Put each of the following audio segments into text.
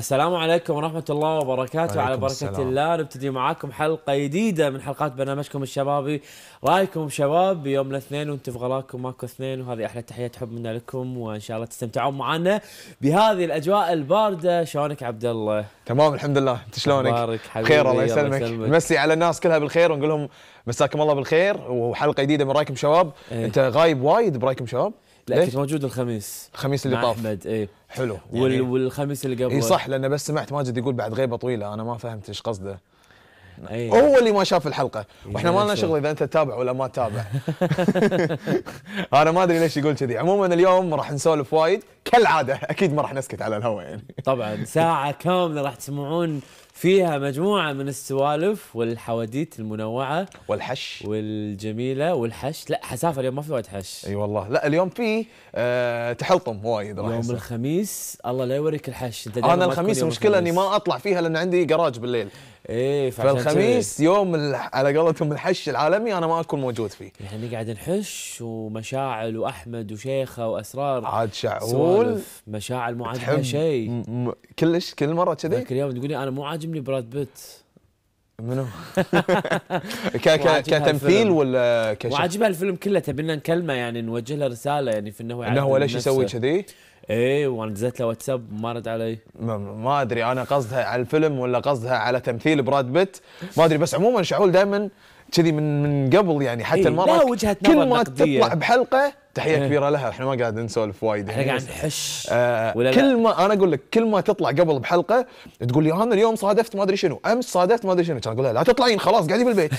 السلام عليكم ورحمة الله وبركاته على بركة السلام. الله نبتدي معاكم حلقة جديدة من حلقات برنامجكم الشبابي رايكم شباب بيوم الاثنين وانتم في غلاكم ماكو اثنين وهذه أحلى تحية حب منا لكم وإن شاء الله تستمتعون معنا بهذه الأجواء الباردة شلونك عبد الله؟ تمام الحمد لله انت شلونك؟ بارك حبيبي خير الله يسلمك نمسي على الناس كلها بالخير ونقول لهم مساكم الله بالخير وحلقة جديدة من رايكم شباب ايه. انت غايب وايد برايكم شباب؟ لا كنت موجود الخميس الخميس اللي طاف احمد اي حلو يعني وال والخميس اللي قبله اي صح لان بس سمعت ماجد يقول بعد غيبه طويله انا ما فهمت ايش قصده أيه. هو اللي ما شاف الحلقه واحنا ما لنا شغل اذا انت تتابع ولا ما تتابع انا ما ادري ليش يقول كذي عموما اليوم راح نسولف وايد كالعاده اكيد ما راح نسكت على الهواء يعني طبعا ساعه كامله راح تسمعون فيها مجموعة من السوالف والحواديت المنوعة والحش والجميلة والحش لا حسافة اليوم ما في وايد حش اي أيوة والله لا اليوم في أه تحلطم وايد راح يوم الخميس الله لا يوريك الحش انت انا الخميس المشكلة اني ما اطلع فيها لان عندي جراج بالليل ايه فالخميس كده. يوم على قولتهم الحش العالمي انا ما اكون موجود فيه يعني نقعد نحش ومشاعل واحمد وشيخه واسرار عاد شعول مشاعل مو عاجبها شيء كلش كل مره كذي ذاك اليوم تقول لي انا مو عاجبني براد بيت منو؟ كتمثيل ولا كشخص؟ وعاجبها الفيلم كله تبينا نكلمه يعني نوجه له رساله يعني في انه انه هو ليش يسوي كذي؟ ايه وانا دزيت له واتساب ما رد علي ما ادري انا قصدها على الفيلم ولا قصدها على تمثيل براد بيت ما ادري بس عموما شعول دائما كذي من من قبل يعني حتى إيه المره وجهه نظر كل ما نقدية. تطلع بحلقه تحيه إيه كبيره لها احنا ما قاعد نسولف وايد احنا يعني. قاعد نحش آه كل ما انا اقول لك كل ما تطلع قبل بحلقه تقول لي انا اليوم صادفت ما ادري شنو امس صادفت ما ادري شنو كان اقول لها لا تطلعين خلاص قاعدين بالبيت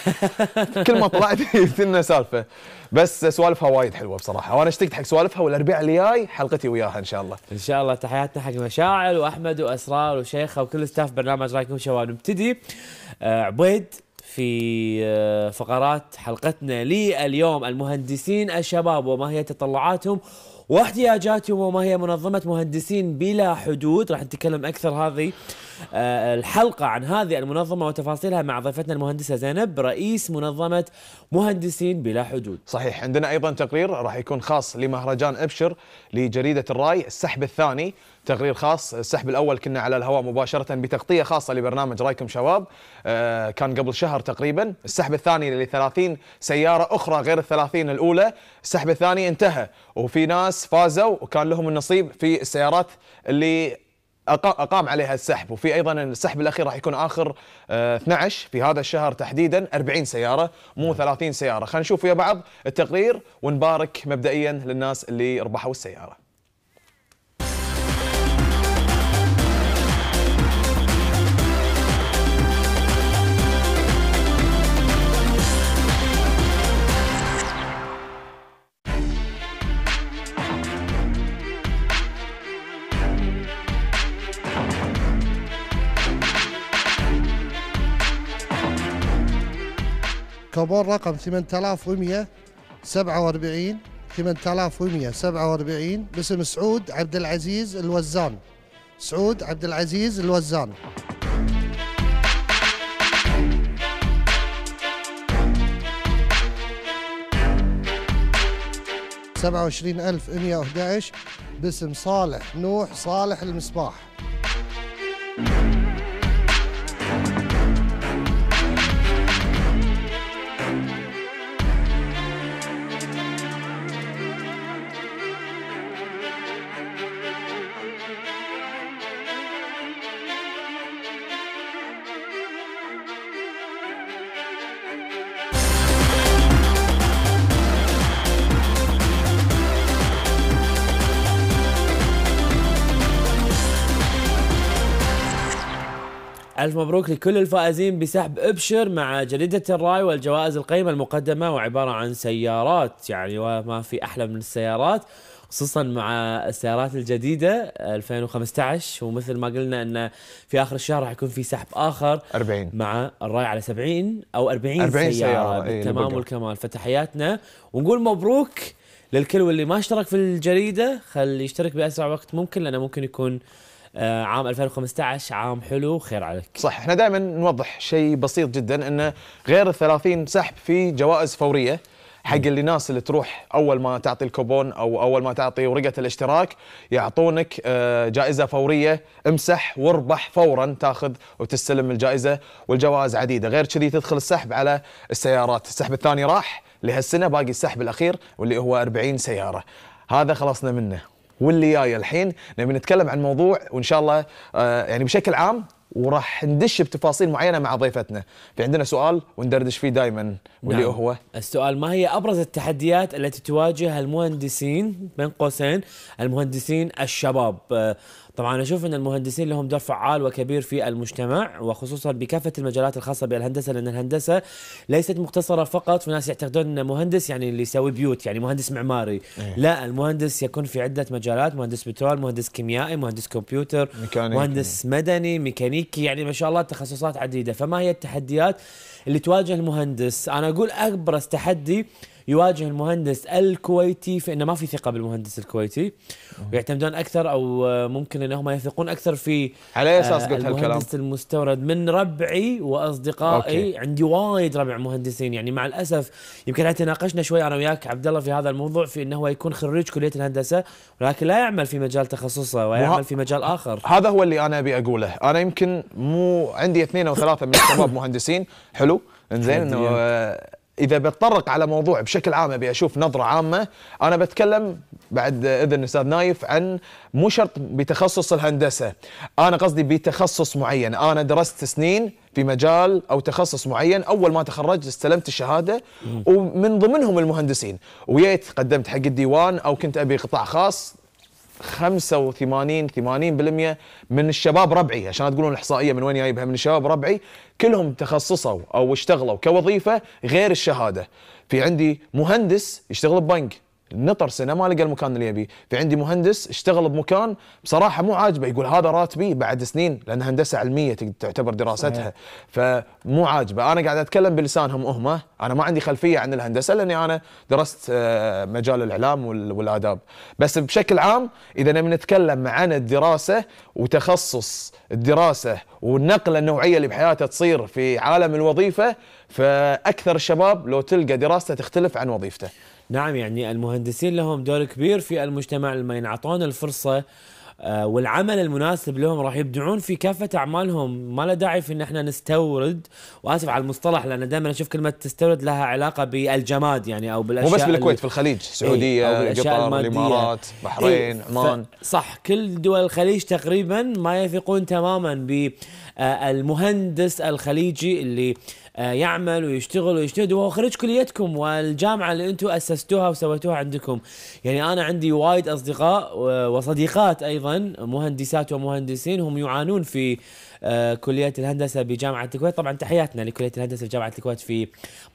كل ما طلعت لنا سالفه بس سوالفها وايد حلوه بصراحه وانا اشتقت حق سوالفها والاربعاء اللي جاي حلقتي وياها ان شاء الله ان شاء الله تحياتنا حق مشاعل واحمد واسرار وشيخه وكل ستاف برنامج رايكم شباب نبتدي آه عبيد في آه، فقرات حلقتنا لليوم المهندسين الشباب وما هي تطلعاتهم واحتياجاتهم وما هي منظمة مهندسين بلا حدود راح نتكلم أكثر هذه آه، الحلقة عن هذه المنظمة وتفاصيلها مع ضيفتنا المهندسة زينب رئيس منظمة مهندسين بلا حدود صحيح عندنا أيضا تقرير راح يكون خاص لمهرجان أبشر لجريدة الراي السحب الثاني تقرير خاص السحب الاول كنا على الهواء مباشره بتغطيه خاصه لبرنامج رايكم شباب آه، كان قبل شهر تقريبا السحب الثاني ل 30 سياره اخرى غير ال 30 الاولى السحب الثاني انتهى وفي ناس فازوا وكان لهم النصيب في السيارات اللي اقام عليها السحب وفي ايضا السحب الاخير راح يكون اخر 12 آه، في هذا الشهر تحديدا 40 سياره مو 30 نعم. سياره خلينا نشوف ويا بعض التقرير ونبارك مبدئيا للناس اللي ربحوا السياره كوبون رقم 8147 8147 باسم سعود عبد العزيز الوزان سعود عبد العزيز الوزان سبعة وعشرين ألف باسم صالح نوح صالح المصباح ألف مبروك لكل الفائزين بسحب أبشر مع جريدة الراي والجوائز القيمة المقدمة وعبارة عن سيارات يعني وما في أحلى من السيارات خصوصا مع السيارات الجديدة 2015 ومثل ما قلنا أن في آخر الشهر راح يكون في سحب آخر 40 مع الراي على 70 أو 40, 40 سيارة, سيارة إيه، بالتمام والكمال فتحياتنا ونقول مبروك للكل واللي ما اشترك في الجريدة خلي يشترك بأسرع وقت ممكن لأنه ممكن يكون آه، عام 2015 عام حلو خير عليك صح احنا دائما نوضح شيء بسيط جدا انه غير ال 30 سحب في جوائز فوريه حق اللي ناس اللي تروح اول ما تعطي الكوبون او اول ما تعطي ورقه الاشتراك يعطونك آه، جائزه فوريه امسح واربح فورا تاخذ وتستلم الجائزه والجوائز عديده غير كذي تدخل السحب على السيارات السحب الثاني راح لهالسنه باقي السحب الاخير واللي هو 40 سياره هذا خلصنا منه واللي جاي الحين نبي نتكلم عن موضوع وان شاء الله آه، يعني بشكل عام وراح ندش بتفاصيل معينه مع ضيفتنا في عندنا سؤال وندردش فيه دائما واللي نعم. هو السؤال ما هي ابرز التحديات التي تواجه المهندسين بين قوسين المهندسين الشباب آه، طبعا اشوف ان المهندسين لهم دور فعال وكبير في المجتمع وخصوصا بكافه المجالات الخاصه بالهندسه لان الهندسه ليست مقتصره فقط في ناس يعتقدون ان مهندس يعني اللي يسوي بيوت يعني مهندس معماري أيه. لا المهندس يكون في عده مجالات مهندس بترول مهندس كيميائي مهندس كمبيوتر ميكانيكي. مهندس مدني ميكانيكي يعني ما شاء الله تخصصات عديده فما هي التحديات اللي تواجه المهندس انا اقول اكبر تحدي يواجه المهندس الكويتي في انه ما في ثقه بالمهندس الكويتي ويعتمدون اكثر او ممكن انهم يثقون اكثر في على اي اساس آه، قلت هالكلام؟ المهندس المستورد من ربعي واصدقائي أوكي. عندي وايد ربع مهندسين يعني مع الاسف يمكن تناقشنا شوي انا وياك عبد الله في هذا الموضوع في انه هو يكون خريج كليه الهندسه ولكن لا يعمل في مجال تخصصه ويعمل في مجال اخر هذا هو اللي انا ابي اقوله انا يمكن مو عندي اثنين او ثلاثه من الشباب مهندسين حلو انزين انه آه، اذا بتطرق على موضوع بشكل عام ابي اشوف نظره عامه انا بتكلم بعد اذن الاستاذ نايف عن مو شرط بتخصص الهندسه انا قصدي بتخصص معين انا درست سنين في مجال او تخصص معين اول ما تخرجت استلمت الشهاده ومن ضمنهم المهندسين ويت قدمت حق الديوان او كنت ابي قطاع خاص 85 80% من الشباب ربعي عشان تقولون الاحصائيه من وين جايبها من الشباب ربعي كلهم تخصصوا او اشتغلوا كوظيفه غير الشهاده في عندي مهندس يشتغل ببنك نطر سنه ما لقى المكان اللي يبيه في عندي مهندس اشتغل بمكان بصراحه مو عاجبه يقول هذا راتبي بعد سنين لان هندسه علميه تعتبر دراستها صحيح. فمو عاجبه انا قاعد اتكلم بلسانهم هم انا ما عندي خلفيه عن الهندسه لاني انا درست آه، مجال الاعلام والاداب بس بشكل عام اذا نبي نتكلم عن الدراسه وتخصص الدراسه والنقله النوعيه اللي بحياته تصير في عالم الوظيفه فاكثر الشباب لو تلقى دراسته تختلف عن وظيفته نعم يعني المهندسين لهم دور كبير في المجتمع لما ينعطون الفرصه آه، والعمل المناسب لهم راح يبدعون في كافة أعمالهم ما له داعي في أن احنا نستورد وآسف على المصطلح لأن دائما أشوف كلمة تستورد لها علاقة بالجماد يعني أو بالأشياء مو بس بالكويت في الخليج السعودية ايه قطر الإمارات بحرين إيه، عمان صح كل دول الخليج تقريبا ما يثقون تماما آه، المهندس الخليجي اللي آه، يعمل ويشتغل ويجتهد وهو خريج كليتكم والجامعه اللي انتم اسستوها وسويتوها عندكم يعني انا عندي وايد اصدقاء وصديقات ايضا مهندسات ومهندسين هم يعانون في آه، كليه الهندسه بجامعه الكويت طبعا تحياتنا لكليه الهندسه بجامعه الكويت في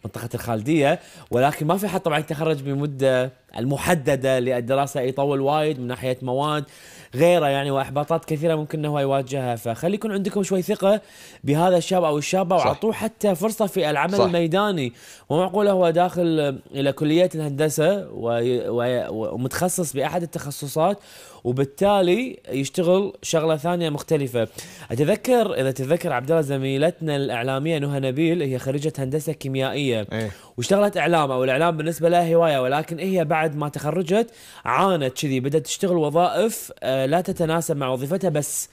منطقه الخالديه ولكن ما في حد طبعا يتخرج بمده المحدده للدراسه يطول وايد من ناحيه مواد غيره يعني واحباطات كثيره ممكن انه يواجهها فخلي يكون عندكم شوي ثقه بهذا الشاب او الشابه واعطوه حتى فرصه في العمل صح. الميداني مو معقوله هو داخل الى كليه الهندسه ومتخصص باحد التخصصات وبالتالي يشتغل شغله ثانيه مختلفه اتذكر اذا تتذكر عبد الله زميلتنا الاعلاميه نهى نبيل هي خريجه هندسه كيميائيه ايه. واشتغلت اعلام او الاعلام بالنسبه لها هوايه ولكن هي بعد ما تخرجت عانت كذي بدات تشتغل وظائف آه، لا تتناسب مع وظيفتها بس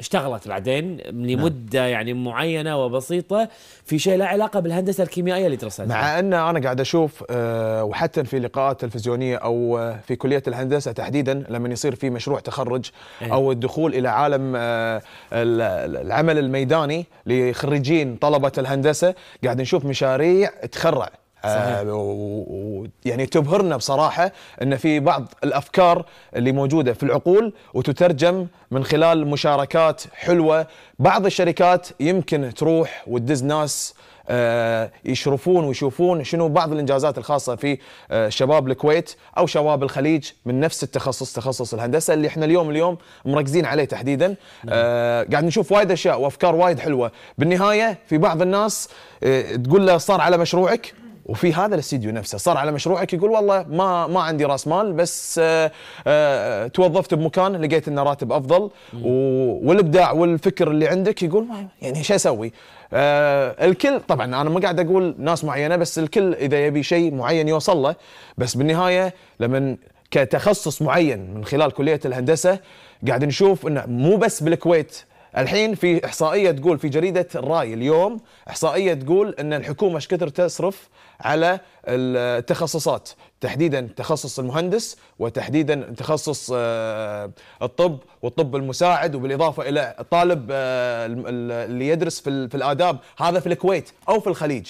اشتغلت بعدين لمده نعم. يعني معينه وبسيطه في شيء لا علاقه بالهندسه الكيميائيه اللي درستها مع ان انا قاعد اشوف آه، وحتى في لقاءات تلفزيونيه او آه، في كليه الهندسه تحديدا لما يصير في مشروع تخرج إيه. او الدخول الى عالم آه، العمل الميداني لخريجين طلبه الهندسه قاعد نشوف مشاريع تخرع آه، ويعني تبهرنا بصراحه ان في بعض الافكار اللي موجوده في العقول وتترجم من خلال مشاركات حلوه بعض الشركات يمكن تروح وتدز ناس آه، يشرفون ويشوفون شنو بعض الانجازات الخاصه في آه، شباب الكويت او شباب الخليج من نفس التخصص تخصص الهندسه اللي احنا اليوم اليوم مركزين عليه تحديدا نعم. آه قاعد نشوف وايد اشياء وافكار وايد حلوه بالنهايه في بعض الناس تقول له صار على مشروعك وفي هذا الاستديو نفسه صار على مشروعك يقول والله ما ما عندي راس مال بس آه، آه، توظفت بمكان لقيت انه راتب افضل والابداع والفكر اللي عندك يقول يعني شو اسوي؟ آه، الكل طبعا انا ما قاعد اقول ناس معينه بس الكل اذا يبي شيء معين يوصل له بس بالنهايه لما كتخصص معين من خلال كليه الهندسه قاعد نشوف انه مو بس بالكويت الحين في احصائيه تقول في جريده الراي اليوم احصائيه تقول ان الحكومه ايش كثر تصرف على التخصصات تحديدا تخصص المهندس وتحديدا تخصص آه، الطب والطب المساعد وبالاضافه الى الطالب آه، اللي يدرس في الاداب هذا في الكويت او في الخليج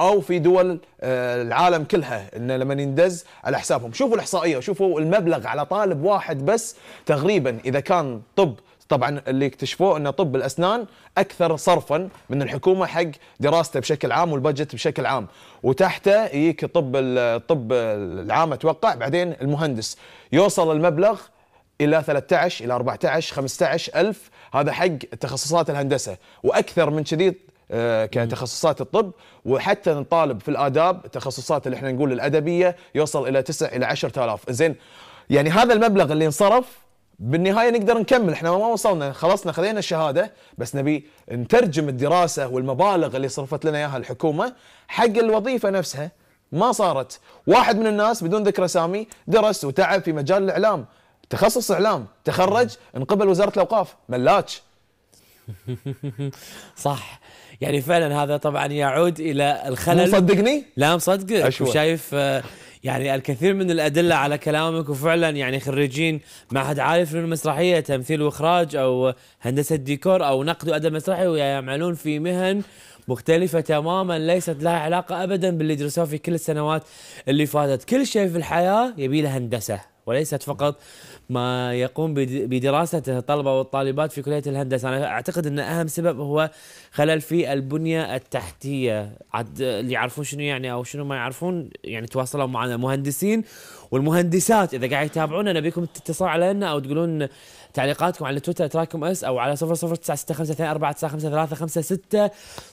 او في دول آه، العالم كلها ان لما يندز على حسابهم شوفوا الاحصائيه وشوفوا المبلغ على طالب واحد بس تقريبا اذا كان طب طبعا اللي اكتشفوه ان طب الاسنان اكثر صرفا من الحكومه حق دراسته بشكل عام والبجت بشكل عام وتحته يجيك طب الطب العام اتوقع بعدين المهندس يوصل المبلغ الى 13 الى 14 15 الف هذا حق تخصصات الهندسه واكثر من كذي آه، كتخصصات الطب وحتى نطالب في الاداب تخصصات اللي احنا نقول الادبيه يوصل الى 9 الى 10000 زين يعني هذا المبلغ اللي انصرف بالنهايه نقدر نكمل احنا ما وصلنا خلصنا خذينا الشهاده بس نبي نترجم الدراسه والمبالغ اللي صرفت لنا اياها الحكومه حق الوظيفه نفسها ما صارت واحد من الناس بدون ذكر اسامي درس وتعب في مجال الاعلام تخصص اعلام تخرج انقبل وزاره الاوقاف ملاك صح يعني فعلا هذا طبعا يعود الى الخلل مصدقني لا مصدقك وشايف آه، يعني الكثير من الادله على كلامك وفعلا يعني خريجين معهد عالي فنون المسرحيه تمثيل واخراج او هندسه ديكور او نقد وادب مسرحي ويعملون في مهن مختلفة تماما ليست لها علاقة ابدا باللي درسوه في كل السنوات اللي فاتت، كل شيء في الحياة يبي له هندسة وليست فقط ما يقوم بدراسته الطلبة والطالبات في كلية الهندسة أنا أعتقد أن أهم سبب هو خلل في البنية التحتية عاد اللي يعرفون شنو يعني أو شنو ما يعرفون يعني تواصلوا معنا المهندسين والمهندسات إذا قاعد يتابعونا نبيكم تتصلوا علينا أو تقولون تعليقاتكم على تويتر تراكم اس او على 009652495356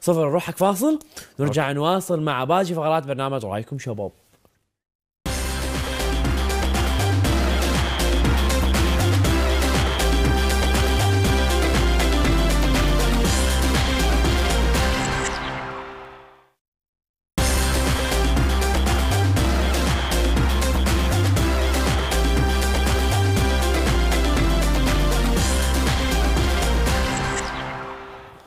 صفر نروحك فاصل نرجع نواصل مع باقي فقرات برنامج رايكم شباب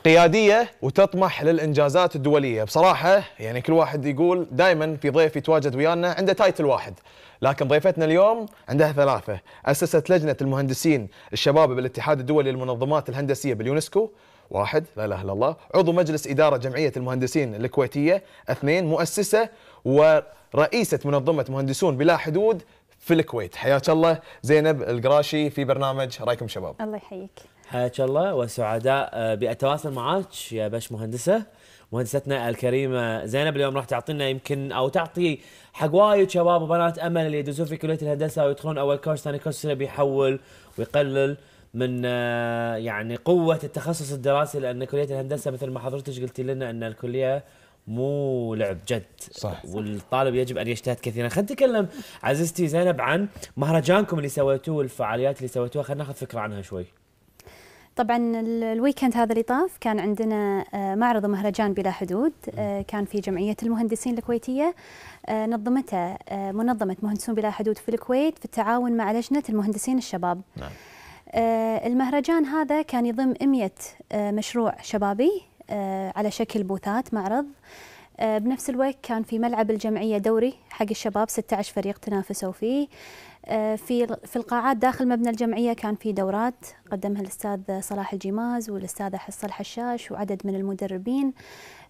قياديه وتطمح للانجازات الدوليه بصراحه يعني كل واحد يقول دائما في ضيف يتواجد ويانا عنده تايتل واحد لكن ضيفتنا اليوم عندها ثلاثه اسست لجنه المهندسين الشباب بالاتحاد الدولي للمنظمات الهندسيه باليونسكو واحد لا اله الا الله عضو مجلس اداره جمعيه المهندسين الكويتيه اثنين مؤسسه ورئيسه منظمه مهندسون بلا حدود في الكويت حياك الله زينب القراشي في برنامج رايكم شباب الله يحييك حياك الله وسعداء آه، بأتواصل معك يا باش مهندسة مهندستنا الكريمة زينب اليوم راح تعطينا يمكن أو تعطي حق وايد شباب وبنات أمل اللي يدرسون في كلية الهندسة ويدخلون أول كورس ثاني كورس بيحول ويقلل من آه، يعني قوة التخصص الدراسي لأن كلية الهندسة مثل ما حضرتك قلتي لنا أن الكلية مو لعب جد صح والطالب يجب ان يجتهد كثيرا خلينا نتكلم عزيزتي زينب عن مهرجانكم اللي سويتوه والفعاليات اللي سويتوها خلينا ناخذ فكره عنها شوي طبعا الويكند هذا اللي طاف كان عندنا آه، معرض مهرجان بلا حدود آه، كان في جمعية المهندسين الكويتية آه، نظمته منظمة مهندسون بلا حدود في الكويت في التعاون مع لجنة المهندسين الشباب نعم. المهرجان هذا كان يضم 100 مشروع شبابي على شكل بوثات معرض آه، بنفس الوقت كان في ملعب الجمعية دوري حق الشباب 16 فريق تنافسوا فيه آه، في في القاعات داخل مبنى الجمعية كان في دورات قدمها الأستاذ صلاح الجماز والأستاذة حصة الحشاش وعدد من المدربين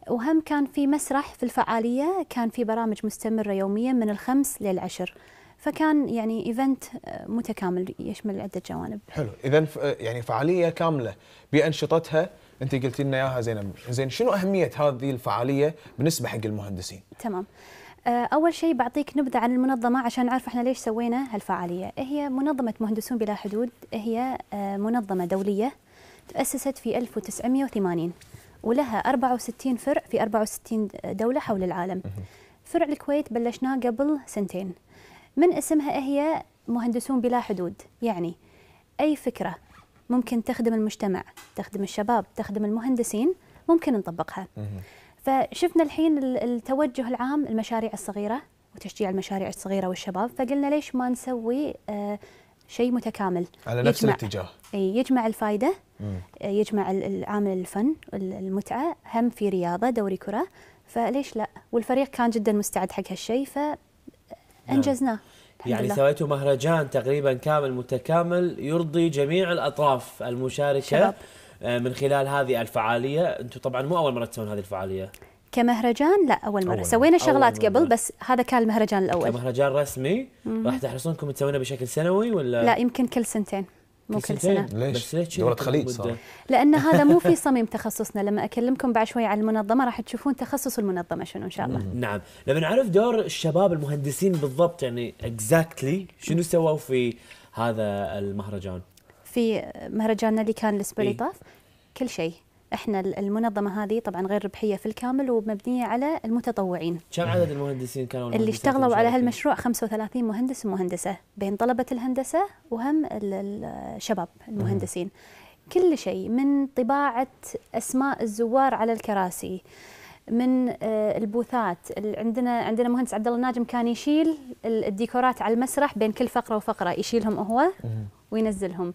وهم كان في مسرح في الفعالية كان في برامج مستمرة يوميا من الخمس للعشر فكان يعني ايفنت آه، متكامل يشمل عده جوانب. حلو، اذا يعني فعاليه كامله بانشطتها انت قلتي لنا اياها زينب زين شنو اهميه هذه الفعاليه بالنسبه حق المهندسين تمام آه، اول شيء بعطيك نبذه عن المنظمه عشان نعرف احنا ليش سوينا هالفعاليه هي منظمه مهندسون بلا حدود هي آه، منظمه دوليه تأسست في 1980 ولها 64 فرع في 64 دولة حول العالم فرع الكويت بلشناه قبل سنتين من اسمها هي مهندسون بلا حدود يعني أي فكرة ممكن تخدم المجتمع تخدم الشباب تخدم المهندسين ممكن نطبقها فشفنا الحين التوجه العام المشاريع الصغيرة وتشجيع المشاريع الصغيرة والشباب فقلنا ليش ما نسوي آه، شيء متكامل على نفس الاتجاه يجمع الفائدة آه، يجمع العامل الفن المتعة هم في رياضة دوري كرة فليش لا والفريق كان جدا مستعد حق هالشيء فأنجزناه نعم. يعني سويتوا مهرجان تقريبا كامل متكامل يرضي جميع الاطراف المشاركه شباب. آه، من خلال هذه الفعاليه انتم طبعا مو اول مره تسوون هذه الفعاليه كمهرجان لا اول مره أول سوينا أول شغلات قبل بس هذا كان المهرجان الاول كمهرجان رسمي راح تحرصونكم تسوونه بشكل سنوي ولا لا يمكن كل سنتين ممكن سنه ليش؟ بس ليش دوله خليج لان هذا مو في صميم تخصصنا لما اكلمكم بعد شوي على المنظمه راح تشوفون تخصص المنظمه شنو ان شاء الله نعم لما نعرف دور الشباب المهندسين بالضبط يعني اكزاكتلي شنو سووا في هذا المهرجان في مهرجاننا اللي كان لسبريطاف إيه؟ كل شيء احنا المنظمه هذه طبعا غير ربحيه في الكامل ومبنيه على المتطوعين. كم عدد المهندسين كانوا اللي اشتغلوا على هالمشروع 35 مهندس ومهندسه بين طلبه الهندسه وهم الشباب المهندسين. كل شيء من طباعه اسماء الزوار على الكراسي من آه، البوثات عندنا عندنا مهندس عبد الله ناجم كان يشيل الديكورات على المسرح بين كل فقره وفقره يشيلهم هو وينزلهم.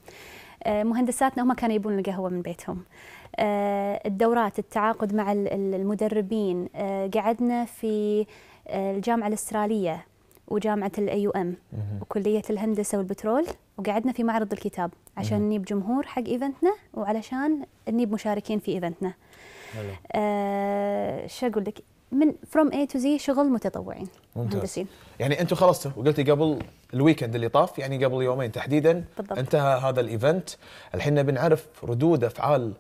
آه، مهندساتنا هم كانوا يبون القهوه من بيتهم. آه، الدورات التعاقد مع المدربين آه، قعدنا في آه، الجامعه الاستراليه وجامعه الاي ام وكليه الهندسه والبترول وقعدنا في معرض الكتاب عشان نجيب جمهور حق ايفنتنا وعلشان نجيب مشاركين في ايفنتنا آه شو اقول لك من فروم اي تو زي شغل متطوعين ممتاز. مهندسين يعني انتم خلصتوا وقلتي قبل الويكند اللي طاف يعني قبل يومين تحديدا بالضبط. انتهى هذا الايفنت الحين بنعرف ردود افعال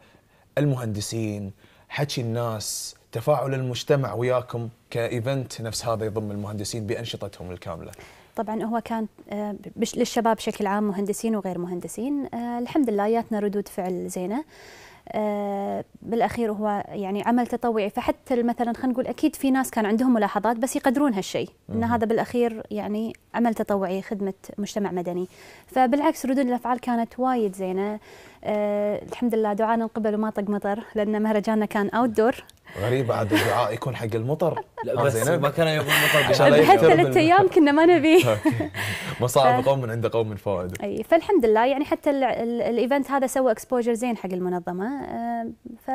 المهندسين حكي الناس تفاعل المجتمع وياكم كايفنت نفس هذا يضم المهندسين بانشطتهم الكامله طبعا هو كان آه، للشباب بشكل عام مهندسين وغير مهندسين آه، الحمد لله جاتنا ردود فعل زينه آه، بالاخير هو يعني عمل تطوعي فحتى مثلا خلينا نقول اكيد في ناس كان عندهم ملاحظات بس يقدرون هالشيء ان هذا بالاخير يعني عمل تطوعي خدمه مجتمع مدني فبالعكس ردود الافعال كانت وايد زينه أه الحمد لله دعانا انقبل وما طق مطر لان مهرجاننا كان اوت دور غريب عاد الدعاء يكون حق المطر لا آه، بس ما كان يبون مطر حتى ثلاث ايام كنا ما نبي مصاعب قوم من عند قوم من فوائد اي فالحمد لله يعني حتى الايفنت هذا سوى اكسبوجر زين حق المنظمه آه، ف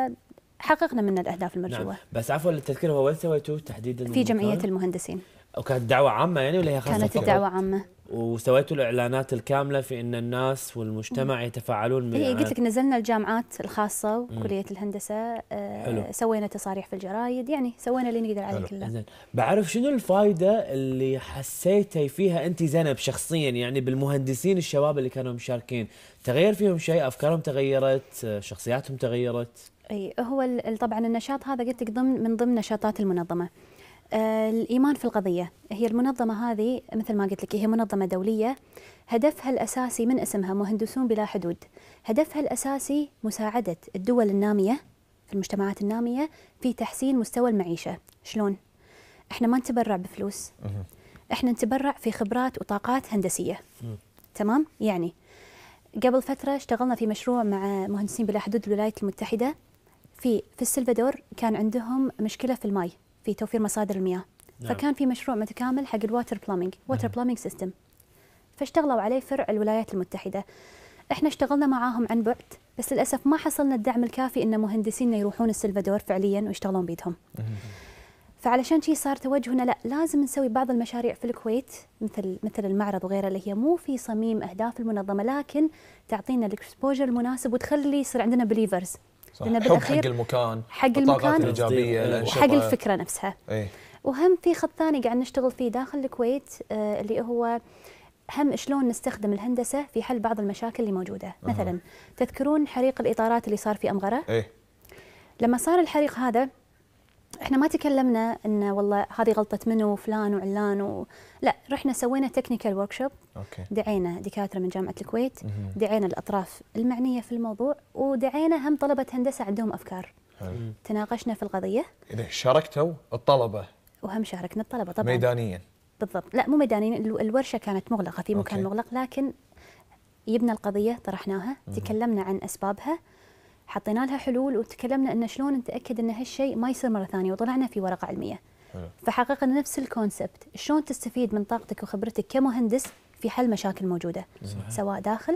حققنا من الاهداف نعم. المرجوه نعم. بس عفوا للتذكير هو وين سويتوه تحديدا في جمعيه المهندسين وكانت دعوه عامه يعني ولا هي خاصه كانت الدعوه عامه وسويتوا الاعلانات الكامله في ان الناس والمجتمع يتفاعلون هي إيه، قلت لك نزلنا الجامعات الخاصه وكليه الهندسه آه، حلو. سوينا تصاريح في الجرايد يعني سوينا اللي نقدر عليه كله زين بعرف شنو الفائده اللي حسيتي فيها انت زينب شخصيا يعني بالمهندسين الشباب اللي كانوا مشاركين تغير فيهم شيء افكارهم تغيرت شخصياتهم تغيرت اي هو طبعا النشاط هذا قلت لك ضمن من ضمن نشاطات المنظمه آه، الإيمان في القضية هي المنظمة هذه مثل ما قلت لك هي منظمة دولية هدفها الأساسي من اسمها مهندسون بلا حدود هدفها الأساسي مساعدة الدول النامية المجتمعات النامية في تحسين مستوى المعيشة شلون؟ احنا ما نتبرع بفلوس احنا نتبرع في خبرات وطاقات هندسية تمام؟ يعني قبل فترة اشتغلنا في مشروع مع مهندسين بلا حدود الولايات المتحدة في في السلفادور كان عندهم مشكلة في الماي في توفير مصادر المياه نعم. فكان في مشروع متكامل حق الواتر بلامينج واتر نعم. بلامينج سيستم فاشتغلوا عليه فرع الولايات المتحده احنا اشتغلنا معاهم عن بعد بس للاسف ما حصلنا الدعم الكافي ان مهندسين يروحون السلفادور فعليا ويشتغلون بيدهم فعلشان شي صار توجهنا لا لازم نسوي بعض المشاريع في الكويت مثل مثل المعرض وغيره اللي هي مو في صميم اهداف المنظمه لكن تعطينا الاكسبوجر المناسب وتخلي يصير عندنا بليفرز لان بالاخير حق المكان حق المكان الايجابيه حق الفكره نفسها ايه؟ وهم في خط ثاني قاعد نشتغل فيه داخل الكويت آه اللي هو هم شلون نستخدم الهندسه في حل بعض المشاكل اللي موجوده أه. مثلا تذكرون حريق الاطارات اللي صار في امغره ايه؟ لما صار الحريق هذا احنا ما تكلمنا ان والله هذه غلطه منو وفلان وعلان و... لا رحنا سوينا تكنيكال ورك شوب دعينا دكاتره من جامعه الكويت مم. دعينا الاطراف المعنيه في الموضوع ودعينا هم طلبه هندسه عندهم افكار حلو. تناقشنا في القضيه اذا شاركتوا الطلبه وهم شاركنا الطلبه طبعا ميدانيا بالضبط لا مو ميدانيا الورشه كانت مغلقه في مكان أوكي. مغلق لكن جبنا القضيه طرحناها مم. تكلمنا عن اسبابها حطينا لها حلول وتكلمنا ان شلون نتاكد ان هالشيء ما يصير مره ثانيه وطلعنا في ورقه علميه فحققنا نفس الكونسبت شلون تستفيد من طاقتك وخبرتك كمهندس في حل مشاكل موجوده صحيح. سواء داخل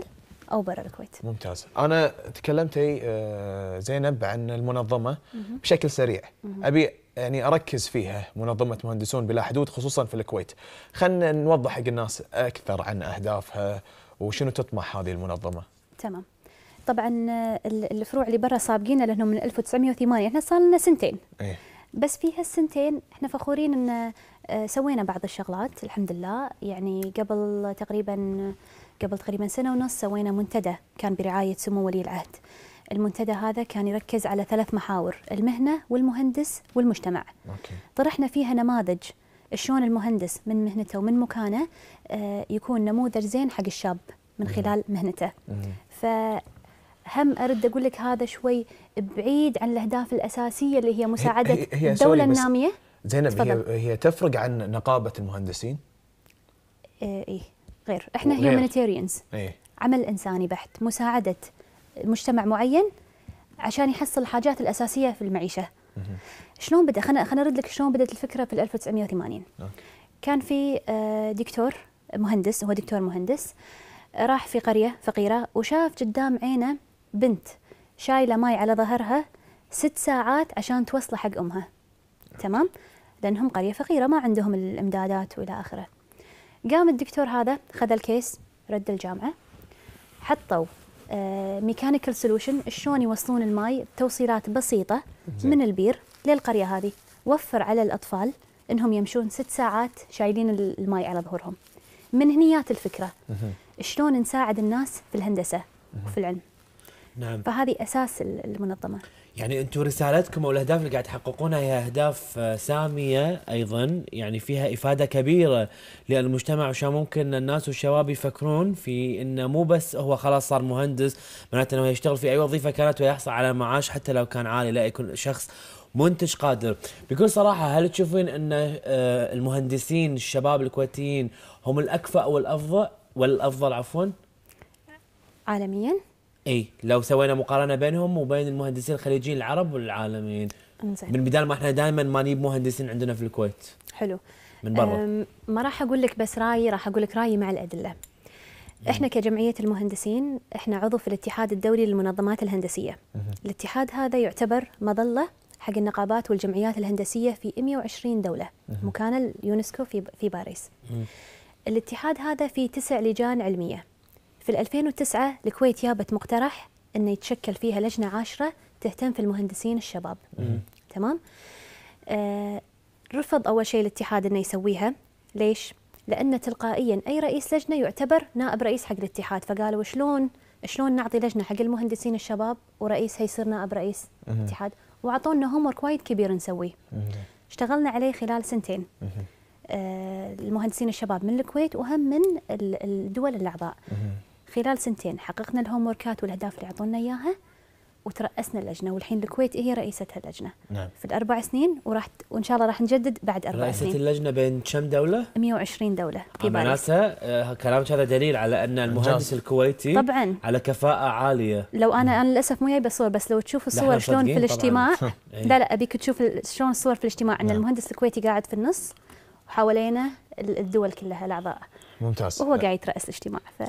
او برا الكويت ممتاز انا تكلمتي آه، زينب عن المنظمه بشكل سريع ابي يعني اركز فيها منظمه مهندسون بلا حدود خصوصا في الكويت خلينا نوضح حق الناس اكثر عن اهدافها وشنو تطمح هذه المنظمه تمام طبعا الفروع اللي برا سابقين لانه من 1908 احنا صار لنا سنتين أيه. بس في هالسنتين احنا فخورين ان آه، سوينا بعض الشغلات الحمد لله يعني قبل تقريبا قبل تقريبا سنه ونص سوينا منتدى كان برعايه سمو ولي العهد المنتدى هذا كان يركز على ثلاث محاور المهنه والمهندس والمجتمع أوكي. طرحنا فيها نماذج شلون المهندس من مهنته ومن مكانه آه، يكون نموذج زين حق الشاب من خلال مهنته مم. هم ارد اقول لك هذا شوي بعيد عن الاهداف الاساسيه اللي هي مساعده هي هي الدوله الناميه زينب هي هي تفرق عن نقابه المهندسين؟ ايه, إيه، غير احنا هيومانيتيريانز إيه؟ عمل انساني بحت مساعده مجتمع معين عشان يحصل الحاجات الاساسيه في المعيشه شلون بدا خلينا خلينا ارد لك شلون بدات الفكره في 1980 أوكي. كان في آه، دكتور مهندس هو دكتور مهندس راح في قريه فقيره وشاف قدام عينه بنت شايله ماي على ظهرها ست ساعات عشان توصله حق امها تمام لانهم قريه فقيره ما عندهم الامدادات والى اخره قام الدكتور هذا خذ الكيس رد الجامعه حطوا ميكانيكال سولوشن شلون يوصلون الماي بتوصيلات بسيطه من البير للقريه هذه وفر على الاطفال انهم يمشون ست ساعات شايلين الماي على ظهورهم من هنيات الفكره شلون نساعد الناس في الهندسه وفي العلم نعم فهذه اساس المنظمه يعني انتم رسالتكم او الاهداف اللي قاعد تحققونها هي اهداف آه، ساميه ايضا يعني فيها افاده كبيره للمجتمع وشان ممكن الناس والشباب يفكرون في انه مو بس هو خلاص صار مهندس معناته انه يشتغل في اي وظيفه كانت ويحصل على معاش حتى لو كان عالي لا يكون شخص منتج قادر بكل صراحة هل تشوفين أن آه، المهندسين الشباب الكويتيين هم الأكفأ والأفضل والأفضل عفوا عالميا اي لو سوينا مقارنه بينهم وبين المهندسين الخليجيين العرب والعالميين زين من بدال ما احنا دائما ما نجيب مهندسين عندنا في الكويت حلو من برا ما راح اقول لك بس رايي راح اقول لك رايي مع الادله احنا كجمعيه المهندسين احنا عضو في الاتحاد الدولي للمنظمات الهندسيه الاتحاد هذا يعتبر مظله حق النقابات والجمعيات الهندسيه في 120 دوله مكان اليونسكو في في باريس الاتحاد هذا فيه تسع لجان علميه في 2009 الكويت يابت مقترح أن يتشكل فيها لجنة عاشرة تهتم في المهندسين الشباب مم. تمام آه رفض أول شيء الاتحاد أنه يسويها ليش؟ لأن تلقائيا أي رئيس لجنة يعتبر نائب رئيس حق الاتحاد فقالوا شلون شلون نعطي لجنة حق المهندسين الشباب ورئيسها يصير نائب رئيس مم. الاتحاد وأعطونا هوم ورك وايد كبير نسويه اشتغلنا عليه خلال سنتين مم. آه المهندسين الشباب من الكويت وهم من الدول الأعضاء خلال سنتين حققنا الهوم وركات والاهداف اللي اعطونا اياها وترأسنا اللجنه والحين الكويت هي رئيسه هاللجنه نعم. في الاربع سنين وراح وان شاء الله راح نجدد بعد اربع رئيسة سنين رئيسه اللجنه بين كم دوله؟ 120 دوله في باريس معناتها آه، كلامك هذا دليل على ان المهندس الكويتي طبعا على كفاءه عاليه لو انا انا للاسف مو جايبه صور بس لو تشوف الصور شلون في الاجتماع إيه. لا لا ابيك تشوف شلون الصور في الاجتماع ان نعم. المهندس الكويتي قاعد في النص وحوالينا الدول كلها الاعضاء ممتاز وهو قاعد يترأس الاجتماع ف...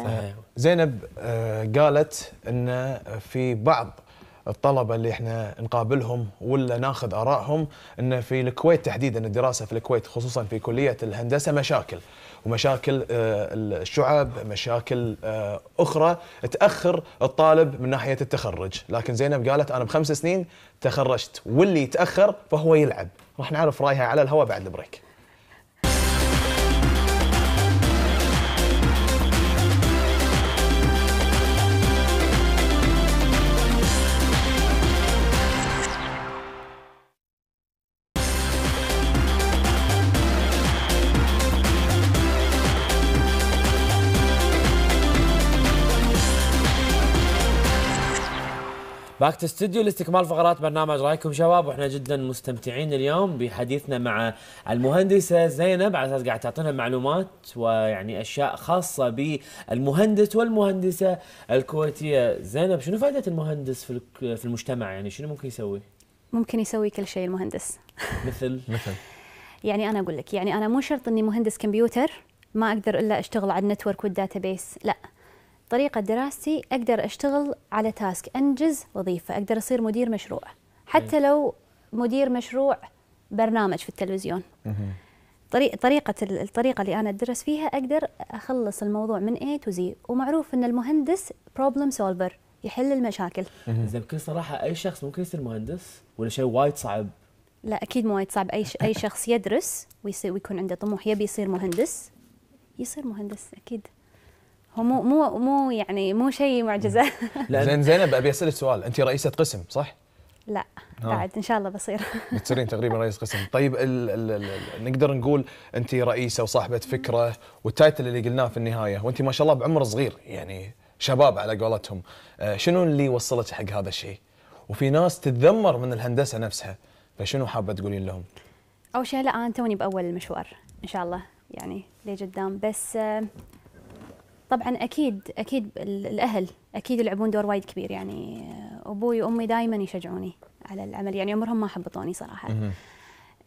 زينب آه، قالت ان في بعض الطلبة اللي احنا نقابلهم ولا ناخذ آرائهم أن في الكويت تحديدا الدراسة في الكويت خصوصا في كلية الهندسة مشاكل ومشاكل آه، الشعب مشاكل آه، أخرى تأخر الطالب من ناحية التخرج لكن زينب قالت أنا بخمس سنين تخرجت واللي يتأخر فهو يلعب راح نعرف رأيها على الهواء بعد البريك باك استوديو لاستكمال فقرات برنامج رايكم شباب واحنا جدا مستمتعين اليوم بحديثنا مع المهندسه زينب على اساس قاعد تعطينا معلومات ويعني اشياء خاصه بالمهندس والمهندسه الكويتيه زينب شنو فائده المهندس في في المجتمع يعني شنو ممكن يسوي ممكن يسوي كل شيء المهندس مثل مثل يعني انا اقول لك يعني انا مو شرط اني مهندس كمبيوتر ما اقدر الا اشتغل على النتورك والداتابيس لا طريقة دراستي أقدر أشتغل على تاسك أنجز وظيفة أقدر أصير مدير مشروع حتى لو مدير مشروع برنامج في التلفزيون طريق طريقة الطريقة اللي أنا أدرس فيها أقدر أخلص الموضوع من A to Z ومعروف أن المهندس بروبلم سولفر يحل المشاكل زين بكل صراحة أي شخص ممكن يصير مهندس ولا شيء وايد صعب لا أكيد مو وايد صعب أي أي شخص يدرس ويصير ويكون عنده طموح يبي يصير مهندس يصير مهندس أكيد هو مو مو مو يعني مو شيء معجزه لان زينب ابي اسالك سؤال انت رئيسه قسم صح؟ لا آه. بعد ان شاء الله بصير بتصيرين تقريبا رئيس قسم طيب الـ الـ الـ نقدر نقول انت رئيسه وصاحبه فكره والتايتل اللي قلناه في النهايه وانت ما شاء الله بعمر صغير يعني شباب على قولتهم آه، شنو اللي وصلك حق هذا الشيء وفي ناس تتذمر من الهندسه نفسها فشنو حابه تقولين لهم اول شيء لا انا توني باول المشوار ان شاء الله يعني لقدام بس آه، طبعا اكيد اكيد الاهل اكيد يلعبون دور وايد كبير يعني آه، ابوي وامي دائما يشجعوني على العمل يعني عمرهم ما حبطوني صراحه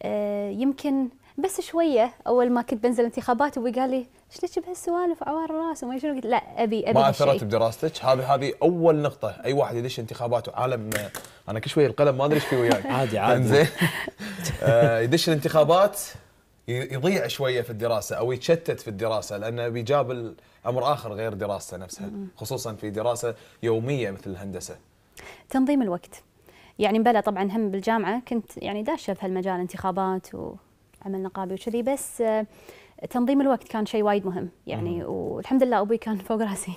أه يمكن بس شويه اول ما كنت بنزل انتخابات ابوي قال لي ايش لك بهالسوالف عوار الراس وما شنو قلت لا ابي ابي ما اثرت بدراستك هذه هذه اول نقطه اي واحد يدش انتخابات وعالم آه، انا كل شويه القلم ما ادري ايش في وياي عادي عادي انزين آه، يدش الانتخابات يضيع شويه في الدراسه او يتشتت في الدراسه لانه بيجاب امر اخر غير دراسته نفسها خصوصا في دراسه يوميه مثل الهندسه تنظيم الوقت يعني بلا طبعا هم بالجامعه كنت يعني داشه في هالمجال انتخابات وعمل نقابي وكذي بس آه، تنظيم الوقت كان شيء وايد مهم يعني والحمد لله ابوي كان فوق راسي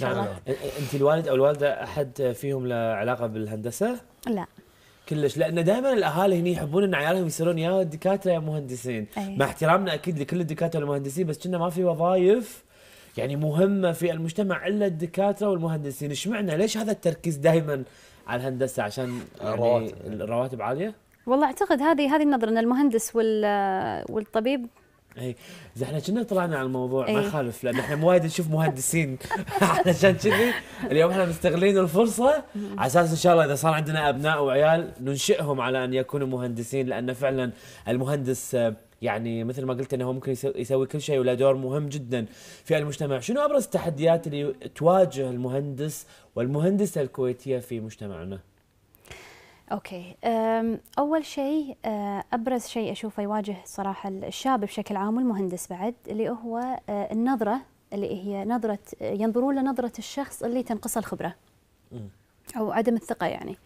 نعم. انت الوالد او الوالده احد فيهم له علاقه بالهندسه؟ لا كلش لان دائما الاهالي هني يحبون ان عيالهم يصيرون يا دكاتره يا مهندسين أيه. مع احترامنا اكيد لكل الدكاتره والمهندسين بس كنا ما في وظائف يعني مهمه في المجتمع الا الدكاتره والمهندسين اشمعنا ليش هذا التركيز دائما على الهندسه عشان يعني الرواتب عاليه والله اعتقد هذه هذه النظره ان المهندس والطبيب اي اذا احنا كنا طلعنا على الموضوع ما يخالف إيه. لان احنا مو وايد نشوف مهندسين علشان كذي اليوم احنا مستغلين الفرصه على اساس ان شاء الله اذا صار عندنا ابناء وعيال ننشئهم على ان يكونوا مهندسين لان فعلا المهندس يعني مثل ما قلت انه هو ممكن يسوي كل شيء وله دور مهم جدا في المجتمع، شنو ابرز التحديات اللي تواجه المهندس والمهندسه الكويتيه في مجتمعنا؟ اوكي اول شيء أه، ابرز شيء اشوفه يواجه صراحه الشاب بشكل عام والمهندس بعد اللي هو أه، النظره اللي هي نظره ينظرون لنظره الشخص اللي تنقص الخبره او عدم الثقه يعني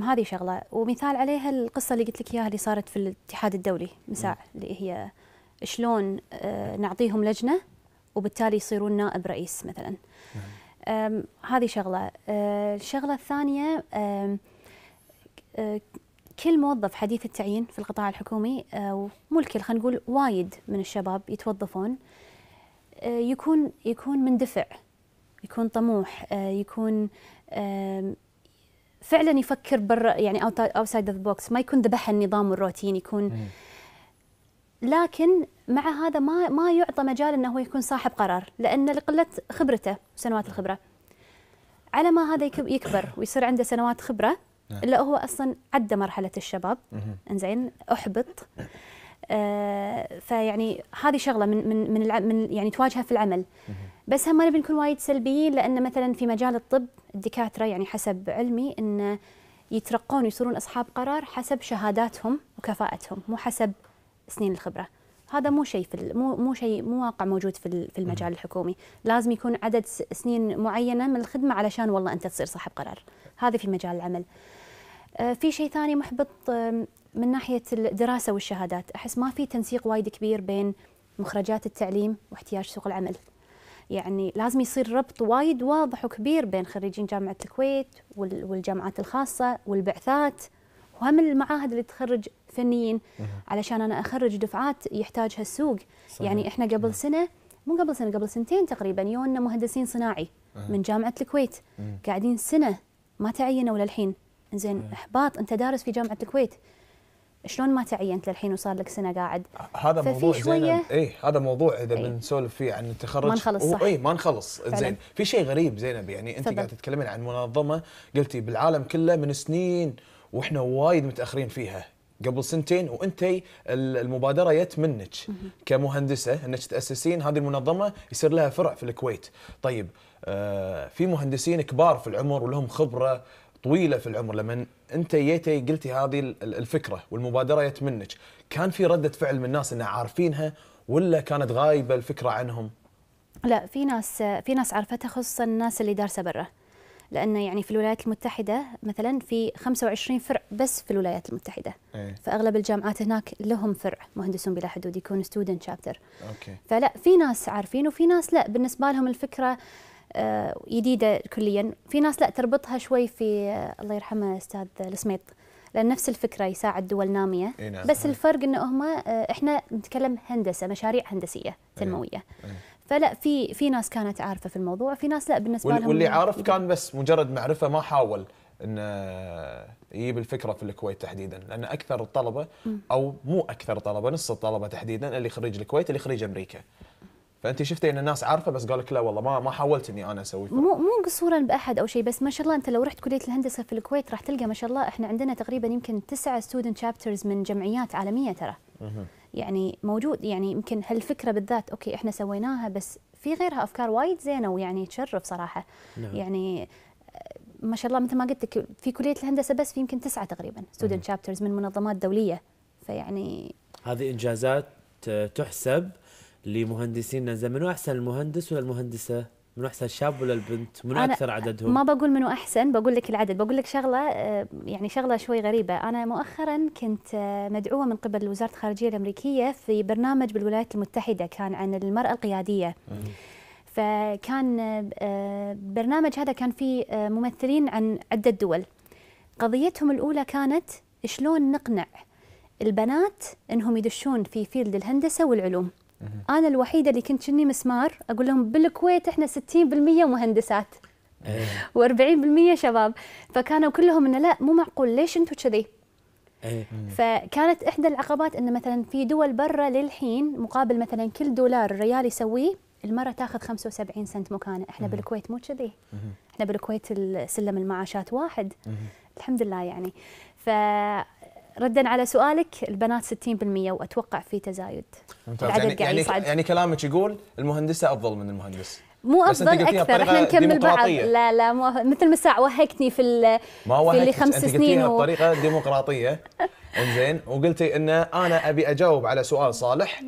هذه شغله ومثال عليها القصه اللي قلت لك اياها اللي صارت في الاتحاد الدولي مساع اللي هي أه، شلون نعطيهم لجنه وبالتالي يصيرون نائب رئيس مثلا نعم. هذه شغله الشغله الثانيه كل موظف حديث التعيين في القطاع الحكومي آه، ومو الكل خلينا نقول وايد من الشباب يتوظفون آه، يكون يكون مندفع يكون طموح آه، يكون فعلا يفكر برا يعني اوتسايد اوف بوكس ما يكون ذبح النظام والروتين يكون لكن مع هذا ما ما يعطى مجال انه يكون صاحب قرار لان لقله خبرته سنوات الخبره على ما هذا يكبر ويصير عنده سنوات خبره نعم. لا هو اصلا عدى مرحله الشباب انزين احبط آه فيعني هذه شغله من من من, من يعني تواجهها في العمل بس هم ما نبي نكون وايد سلبيين لان مثلا في مجال الطب الدكاتره يعني حسب علمي ان يترقون ويصيرون اصحاب قرار حسب شهاداتهم وكفاءتهم مو حسب سنين الخبره هذا مو شيء في مو مو شيء مو واقع موجود في في المجال الحكومي لازم يكون عدد سنين معينه من الخدمه علشان والله انت تصير صاحب قرار هذا في مجال العمل آه، في شيء ثاني محبط من ناحيه الدراسه والشهادات احس ما في تنسيق وايد كبير بين مخرجات التعليم واحتياج سوق العمل يعني لازم يصير ربط وايد واضح وكبير بين خريجين جامعه الكويت والجامعات الخاصه والبعثات وهم المعاهد اللي تخرج فنيين علشان انا اخرج دفعات يحتاجها السوق صحيح. يعني احنا قبل سنه مو قبل سنه قبل سنتين تقريبا يونا مهندسين صناعي من جامعه الكويت قاعدين سنه ما تعينوا للحين زين إيه. احباط انت دارس في جامعه الكويت شلون ما تعينت للحين وصار لك سنه قاعد هذا موضوع زين اي هذا موضوع اذا إيه. بنسولف فيه عن التخرج ما نخلص صح اي ما نخلص زين في شيء غريب زينب يعني انت قاعد تتكلمين عن منظمه قلتي بالعالم كله من سنين واحنا وايد متاخرين فيها قبل سنتين وانت المبادره جت منك كمهندسه انك تاسسين هذه المنظمه يصير لها فرع في الكويت طيب آه في مهندسين كبار في العمر ولهم خبره طويله في العمر لما انت جيتي قلتي هذه الفكره والمبادره جت منك كان في رده فعل من الناس انها عارفينها ولا كانت غايبه الفكره عنهم لا في ناس في ناس عرفتها خصوصا الناس اللي دارسه برا لانه يعني في الولايات المتحده مثلا في 25 فرع بس في الولايات المتحده أي. فاغلب الجامعات هناك لهم فرع مهندسون بلا حدود يكون ستودنت شابتر أوكي. فلا في ناس عارفين وفي ناس لا بالنسبه لهم الفكره جديده آه، كليا في ناس لا تربطها شوي في آه، الله يرحمه استاذ السميط لان نفس الفكره يساعد دول ناميه نعم. بس الفرق انه هم آه، احنا نتكلم هندسه مشاريع هندسيه تنمويه فلا في في ناس كانت عارفه في الموضوع في ناس لا بالنسبه لهم واللي عارف كان بس مجرد معرفه ما حاول انه يجيب الفكره في الكويت تحديدا لان اكثر الطلبه او مو اكثر طلبه نص الطلبه تحديدا اللي خريج الكويت اللي خريج امريكا فانت شفتي ان الناس عارفه بس قالك لا والله ما ما حاولت اني انا اسوي فرق. مو مو قصورا باحد او شيء بس ما شاء الله انت لو رحت كليه الهندسه في الكويت راح تلقى ما شاء الله احنا عندنا تقريبا يمكن تسعة ستودنت شابترز من جمعيات عالميه ترى يعني موجود يعني يمكن هالفكره بالذات اوكي احنا سويناها بس في غيرها افكار وايد زينه ويعني تشرف صراحه نعم. يعني آه، ما شاء الله مثل ما قلت لك في كليه الهندسه بس في يمكن تسعه تقريبا ستودنت شابترز من منظمات دوليه فيعني هذه انجازات آه، تحسب لمهندسينا زين منو احسن المهندس ولا المهندسه؟ منو احسن الشاب ولا البنت؟ منو اكثر عددهم؟ ما بقول منو احسن بقول لك العدد بقول لك شغله آه، يعني شغله شوي غريبه انا مؤخرا كنت آه، مدعوه من قبل وزاره الخارجيه الامريكيه في برنامج بالولايات المتحده كان عن المراه القياديه فكان آه، برنامج هذا كان فيه ممثلين عن عده دول قضيتهم الاولى كانت شلون نقنع البنات انهم يدشون في فيلد الهندسه والعلوم انا الوحيده اللي كنت شني مسمار اقول لهم بالكويت احنا 60% مهندسات إيه. و40% شباب فكانوا كلهم انه لا مو معقول ليش انتم كذي إيه. فكانت احدى العقبات انه مثلا في دول برا للحين مقابل مثلا كل دولار ريال يسويه المراه تاخذ 75 سنت مكانه احنا بالكويت مو كذي احنا بالكويت سلم المعاشات واحد الحمد لله يعني ف ردا على سؤالك البنات 60% واتوقع في تزايد ممتاز. العدد يعني قاعد يعني, يصعد. يعني كلامك يقول المهندسه افضل من المهندس مو افضل اكثر احنا نكمل بعض لا لا مو مثل ما ساعه وهكتني في ما في اللي خمس سنين و... بطريقه ديمقراطيه انزين وقلتي ان انا ابي اجاوب على سؤال صالح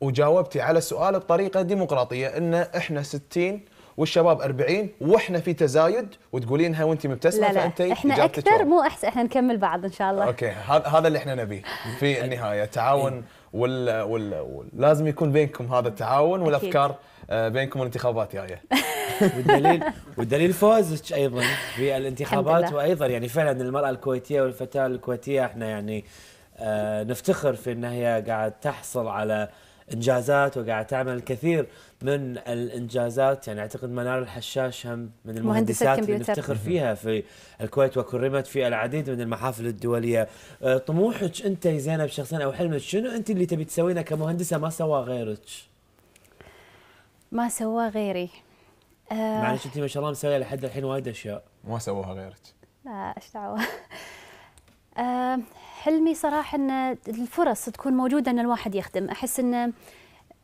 وجاوبتي على السؤال بطريقه ديمقراطيه ان احنا 60 والشباب 40 واحنا في تزايد وتقولينها وانت مبتسمه لا لا فانت احنا اكثر مو احسن احنا نكمل بعض ان شاء الله اوكي هذا اللي احنا نبيه في النهايه تعاون وال... وال... وال... لازم يكون بينكم هذا التعاون والافكار آه، بينكم والانتخابات جايه والدليل والدليل فوزك ايضا في الانتخابات وايضا يعني فعلا المراه الكويتيه والفتاه الكويتيه احنا يعني آه، نفتخر في انها هي قاعد تحصل على انجازات وقاعد تعمل الكثير من الانجازات يعني اعتقد منار الحشاش هم من المهندسات اللي نفتخر فيها في الكويت وكرمت في العديد من المحافل الدوليه أه، طموحك انت زينب شخصيا او حلمك شنو انت اللي تبي تسوينه كمهندسه ما سواه غيرك ما سواه غيري أه معلش انت ما شاء الله مسويه لحد الحين وايد اشياء ما سووها غيرك لا ايش دعوه أه حلمي صراحه ان الفرص تكون موجوده ان الواحد يخدم احس انه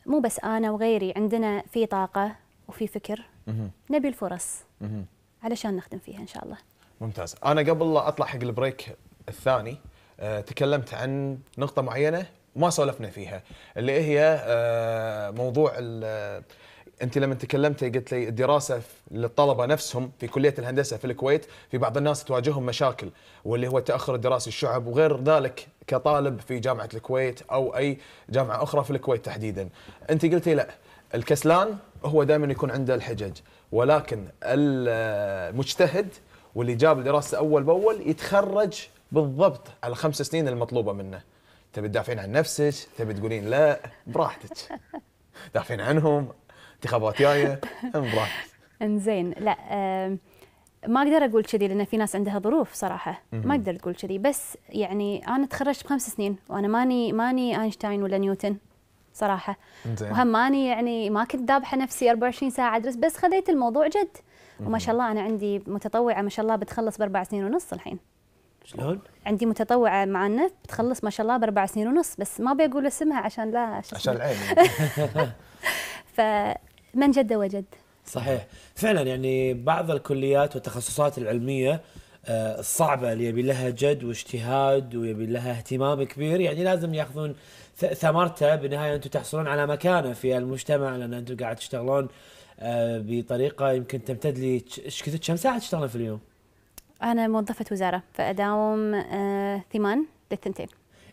مو بس انا وغيري عندنا في طاقه وفي فكر نبي الفرص علشان نخدم فيها ان شاء الله ممتاز انا قبل لا اطلع حق البريك الثاني أه تكلمت عن نقطه معينه ما سولفنا فيها اللي هي أه موضوع انت لما تكلمتي قلت لي الدراسه للطلبه نفسهم في كليه الهندسه في الكويت في بعض الناس تواجههم مشاكل واللي هو التاخر الدراسي الشعب وغير ذلك كطالب في جامعه الكويت او اي جامعه اخرى في الكويت تحديدا انت قلتي لا الكسلان هو دائما يكون عنده الحجج ولكن المجتهد واللي جاب الدراسه اول باول يتخرج بالضبط على الخمس سنين المطلوبه منه تبي تدافعين عن نفسك تبي تقولين لا براحتك دافعين عنهم انتخابات جايه انزين لا ما اقدر اقول كذي لان في ناس عندها ظروف صراحه ما اقدر اقول كذي بس يعني انا تخرجت بخمس سنين وانا ماني ماني اينشتاين ولا نيوتن صراحه زين. وهم ماني يعني ما كنت ذابحه نفسي 24 ساعه ادرس بس خذيت الموضوع جد وما شاء الله انا عندي متطوعه ما شاء الله بتخلص باربع سنين ونص الحين شلون؟ عندي متطوعه معنا بتخلص ما شاء الله باربع سنين ونص بس ما بقول اسمها عشان لا عشان العين ف من جد وجد صحيح فعلا يعني بعض الكليات والتخصصات العلميه الصعبه آه، اللي يبي لها جد واجتهاد ويبي لها اهتمام كبير يعني لازم ياخذون ثمرته بالنهايه انتم تحصلون على مكانه في المجتمع لان انتم قاعد تشتغلون آه، بطريقه يمكن تمتد لي ايش كثر كم ساعه تشتغلون في اليوم؟ انا موظفه وزاره فاداوم آه، ثمان للثنتين.